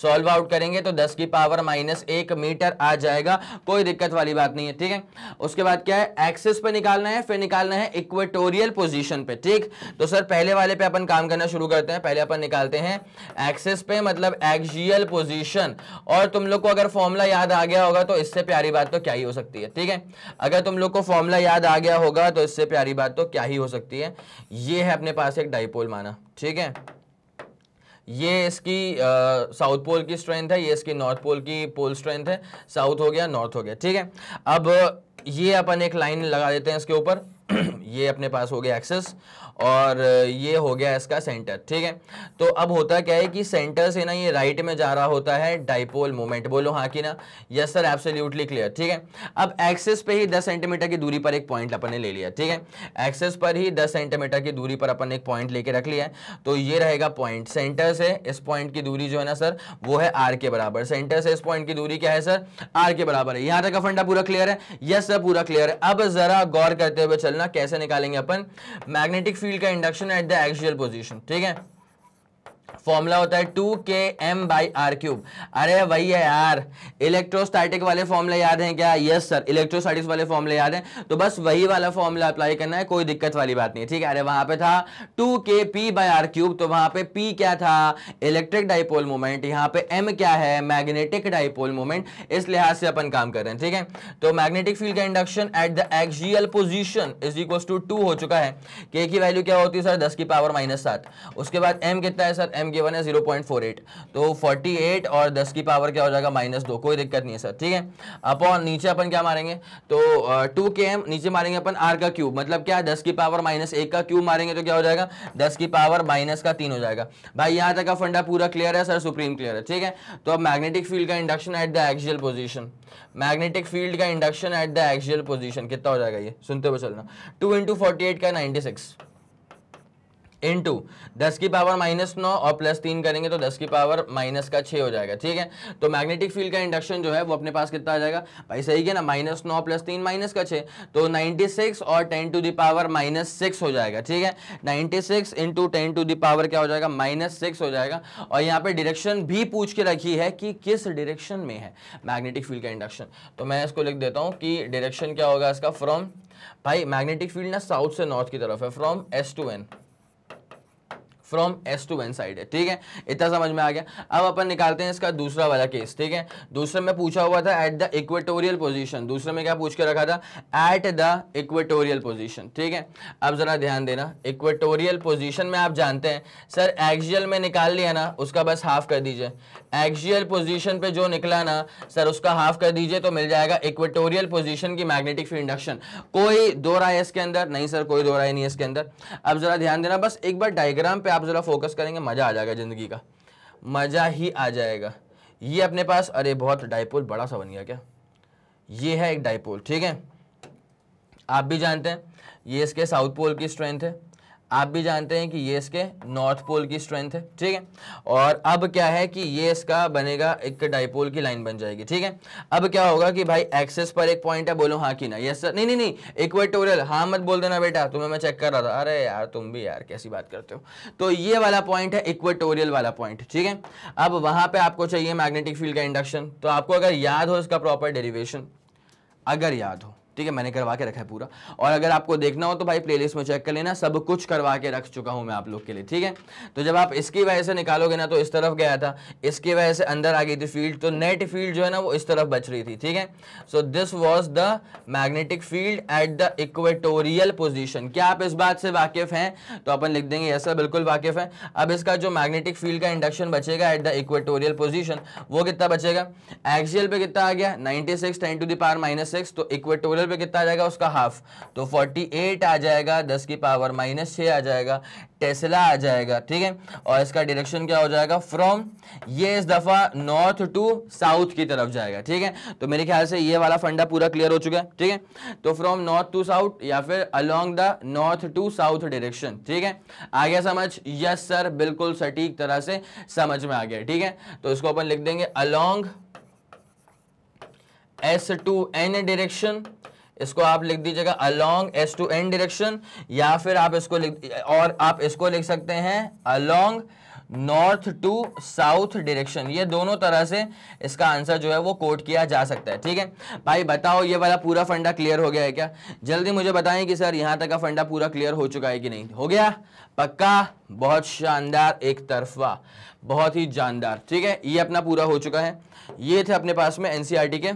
सॉल्व आउट करेंगे तो दस की पावर माइनस एक मीटर मीटर आ जाएगा कोई दिक्कत वाली बात नहीं है ठीक है उसके बाद क्या है एक्सिस पे निकालना है फिर निकालना है इक्वेटोरियल पोजिशन पे ठीक तो सर पहले वाले पे अपन काम करना शुरू करते हैं पहले अपन निकालते हैं एक्सिस पे मतलब एक्जियल पोजिशन और तुम लोग को अगर फॉर्मूला याद आ गया होगा तो इससे प्यारी बात तो क्या ही हो सकती है ठीक है अगर तुम लोग को फॉर्मूला याद आ गया होगा तो इससे प्यारी बात तो क्या ही हो सकती है ये है अपने पास एक डाइपोल माना ठीक है ये इसकी साउथ पोल की स्ट्रेंथ है ये इसकी नॉर्थ पोल की पोल स्ट्रेंथ है साउथ हो गया नॉर्थ हो गया ठीक है अब ये अपन एक लाइन लगा देते हैं इसके ऊपर ये अपने पास हो गया एक्सेस और ये हो गया इसका सेंटर ठीक है तो अब होता क्या है कि सेंटर से ना ये राइट में जा रहा होता है डाइपोल मोमेंट बोलो हाँ कि ना यस सर एब्सोल्युटली क्लियर ठीक है अब एक्सेस पे ही 10 सेंटीमीटर की दूरी पर एक पॉइंट अपन ने ले लिया ठीक है एक्सेस पर ही 10 सेंटीमीटर की दूरी पर अपन ने एक पॉइंट लेके रख लिया है तो ये रहेगा पॉइंट सेंटर से इस पॉइंट की दूरी जो है ना सर वो है आर के बराबर सेंटर से इस पॉइंट की दूरी क्या है सर आर के बराबर है यहाँ तक का फंडा पूरा क्लियर है यस सर पूरा क्लियर है अब जरा गौर करते हुए चल निकालना कैसे निकालेंगे अपन मैग्नेटिक फील्ड का induction at the axial position ठीक है फॉर्मूला होता है टू के एम बाई आर क्यूब अरे वही है यार इलेक्ट्रोस्टैटिक वाले फॉर्मूला याद हैं क्या यस सर इलेक्ट्रोस्टैटिक्स वाले फॉर्मूला याद हैं तो बस वही वाला फॉर्मूला अप्लाई करना है कोई दिक्कत वाली बात नहीं ठीक है अरे वहां पे था टू के पी बाई आर क्यूब तो वहां पे पी क्या था इलेक्ट्रिक डाइपोल मोमेंट यहाँ पे एम क्या है मैग्नेटिक डाइपोल मोमेंट इस लिहाज से अपन काम कर रहे हैं ठीक है तो मैग्नेटिक फील्ड का induction at the axial position is equal to two हो चुका है के की वैल्यू क्या होती है सर दस की पावर माइनस सात उसके बाद एम कितना है सर एम टाइम गिवन है जीरो पॉइंट फोर एट तो फोर्टी एट और दस की पावर क्या हो जाएगा माइनस दो कोई दिक्कत नहीं है सर ठीक है अपॉन नीचे अपन क्या मारेंगे तो टू के एम नीचे मारेंगे अपन आर का क्यूब मतलब क्या दस की पावर माइनस एक का क्यूब मारेंगे तो क्या हो जाएगा दस की पावर माइनस का तीन हो जाएगा भाई यहाँ तक का फंडा पूरा क्लियर है सर सुप्रीम क्लियर है ठीक है तो अब मैग्नेटिक फील्ड का induction at the axial position magnetic field का induction at the axial position कितना हो जाएगा ये सुनते हुए चलना टू इंटू फोर्टी एट का नाइनटी सिक्स इंटू दस की पावर माइनस नौ और प्लस तीन करेंगे तो दस की पावर माइनस का छः हो जाएगा ठीक है तो मैग्नेटिक फील्ड का इंडक्शन जो है वो अपने पास कितना आ जाएगा भाई सही है ना माइनस नौ प्लस तीन माइनस का छः तो नाइनटी सिक्स और ten to the power minus six हो जाएगा ठीक है ninety six into ten to the power क्या हो जाएगा माइनस सिक्स हो जाएगा और यहाँ पर डिरेक्शन भी पूछ के रखी है कि किस डिरेक्शन में है मैग्नेटिक फील्ड का इंडक्शन तो मैं इसको लिख देता हूँ कि डिरेक्शन क्या होगा इसका फ्रॉम भाई मैग्नेटिक फील्ड ना साउथ से नॉर्थ की तरफ है from S to N from S to one side है ठीक है इतना समझ में आ गया अब अपन निकालते हैं इसका दूसरा वाला केस ठीक है दूसरे में पूछा हुआ था एट द इक्वेटोरियल पोजिशन दूसरे में क्या पूछ के रखा था एट द इक्वेटोरियल पोजिशन ठीक है अब जरा ध्यान देना इक्वेटोरियल पोजिशन में आप जानते हैं सर एक्सियल में निकाल लिया ना उसका बस हाफ कर दीजिए एक्सियल पोजीशन पे जो निकला ना सर उसका हाफ कर दीजिए तो मिल जाएगा इक्वेटोरियल पोजीशन की मैग्नेटिक फील्ड इंडक्शन कोई दो राय इसके अंदर नहीं सर कोई दो राय नहीं इसके अंदर अब जरा ध्यान देना बस एक बार डायग्राम पे आप जरा फोकस करेंगे मजा आ जाएगा जिंदगी का मजा ही आ जाएगा ये अपने पास अरे बहुत डायपोल बड़ा सा बन गया क्या ये है एक डाइपोल ठीक है आप भी जानते हैं ये इसके साउथ पोल की स्ट्रेंथ है आप भी जानते हैं कि ये इसके नॉर्थ पोल की स्ट्रेंथ है ठीक है और अब क्या है कि ये इसका बनेगा एक डाइपोल की लाइन बन जाएगी ठीक है अब क्या होगा कि भाई एक्सेस पर एक पॉइंट है बोलो हाँ कि ना यस सर नहीं नहीं नहीं इक्वेटोरियल हाँ मत बोल देना बेटा तुम्हें मैं चेक कर रहा था अरे यार तुम भी यार कैसी बात करते हो तो ये वाला पॉइंट है इक्वेटोरियल वाला पॉइंट ठीक है अब वहां पर आपको चाहिए मैग्नेटिक फील्ड का इंडक्शन तो आपको अगर याद हो इसका प्रॉपर डेरिवेशन अगर याद हो ठीक है मैंने करवा के रखा है पूरा और अगर आपको देखना हो तो भाई प्लेलिस्ट में चेक कर लेना सब कुछ करवा के रख चुका हूँ मैं आप लोग के लिए ठीक है तो जब आप इसकी वजह से निकालोगे ना तो इस तरफ गया था इसकी वजह से अंदर आ गई थी फील्ड तो नेट फील्ड जो है ना वो इस तरफ बच रही थी ठीक है so this was the magnetic field at the equatorial position क्या आप इस बात से वाकिफ हैं तो अपन लिख देंगे ऐसा बिल्कुल वाकिफ है अब इसका जो मैग्नेटिक फील्ड का इंडक्शन बचेगा एट द इक्वेटोरियल पोजिशन वो कितना बचेगा एक्सियल पे कितना आ गया ninety six ten to the power minus six तो इक्वेटोरियल ट्वेल्व पे कितना आ जाएगा उसका हाफ तो 48 आ जाएगा 10 की पावर माइनस छः आ जाएगा टेस्ला आ जाएगा ठीक है और इसका डायरेक्शन क्या हो जाएगा फ्रॉम ये इस दफ़ा नॉर्थ टू साउथ की तरफ जाएगा ठीक है तो मेरे ख्याल से ये वाला फंडा पूरा क्लियर हो चुका है ठीक है तो फ्रॉम नॉर्थ टू साउथ या फिर along the north to south direction ठीक है आ गया समझ यस सर बिल्कुल सटीक तरह से समझ में आ गया ठीक है तो इसको अपन लिख देंगे along S to N direction इसको आप लिख दीजिएगा along S to N direction या फिर आप इसको लिख और आप इसको लिख सकते हैं along north to south direction ये दोनों तरह से इसका आंसर जो है वो कोट किया जा सकता है ठीक है भाई बताओ ये वाला पूरा फंडा क्लियर हो गया है क्या जल्दी मुझे बताएं कि सर यहाँ तक का फंडा पूरा क्लियर हो चुका है कि नहीं हो गया पक्का बहुत शानदार एक तरफा बहुत ही जानदार ठीक है ये अपना पूरा हो चुका है ये थे अपने पास में एनसीईआरटी e के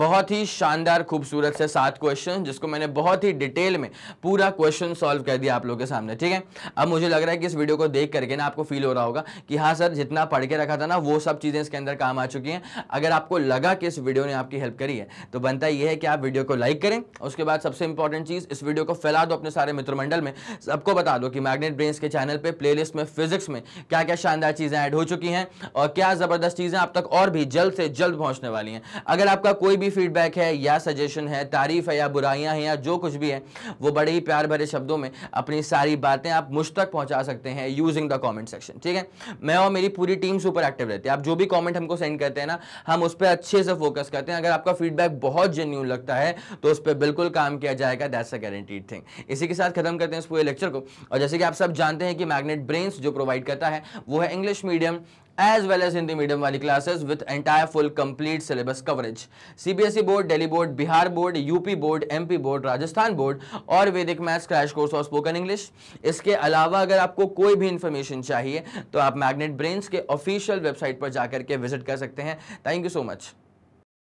बहुत ही शानदार खूबसूरत से सात क्वेश्चन जिसको मैंने बहुत ही डिटेल में पूरा क्वेश्चन सॉल्व कर दिया आप लोगों के सामने ठीक है अब मुझे लग रहा है कि इस वीडियो को देख करके ना आपको फील हो रहा होगा कि हाँ सर जितना पढ़ के रखा था ना वो सब चीज़ें इसके अंदर काम आ चुकी हैं अगर आपको लगा कि इस वीडियो ने आपकी हेल्प करी है तो बनता यह है कि आप वीडियो को लाइक करें उसके बाद सबसे इंपॉर्टेंट चीज़ इस वीडियो को फैला दो अपने सारे मित्रमंडल में सबको बता दो कि मैग्नेट ब्रेन्स के चैनल पर प्ले में फिजिक्स में क्या क्या शानदार चीज़ें ऐड हो चुकी हैं और क्या ज़बरदस्त चीज़ें आप तक और भी जल्द से जल्द पहुँचने वाली हैं अगर आपका कोई भी फीडबैक है या सजेशन है तारीफ़ है या बुराइयां हैं या जो कुछ भी है वो बड़े ही प्यार भरे शब्दों में अपनी सारी बातें आप मुझ तक पहुंचा सकते हैं यूजिंग द कॉमेंट सेक्शन ठीक है मैं और मेरी पूरी टीम सुपर एक्टिव रहती है आप जो भी कॉमेंट हमको सेंड करते हैं ना हम उस पर अच्छे से फोकस करते हैं अगर आपका फीडबैक बहुत जेन्यून लगता है तो उस पर बिल्कुल काम किया जाएगा दैट्स अ गारंटीड थिंग इसी के साथ खत्म करते हैं इस पूरे लेक्चर को और जैसे कि आप सब जानते हैं कि मैग्नेट ब्रेन्स जो प्रोवाइड करता है वो है English medium as well as Hindi medium वाली classes with entire full complete syllabus coverage CBSE board Delhi board Bihar board UP board MP board Rajasthan board और वैदिक मैथ्स क्रैश कोर्स और स्पोकन इंग्लिश इसके अलावा अगर आपको कोई भी इंफॉर्मेशन चाहिए तो आप मैग्नेट ब्रेन्स के ऑफिशियल वेबसाइट पर जाकर के विजिट कर सकते हैं थैंक यू सो मच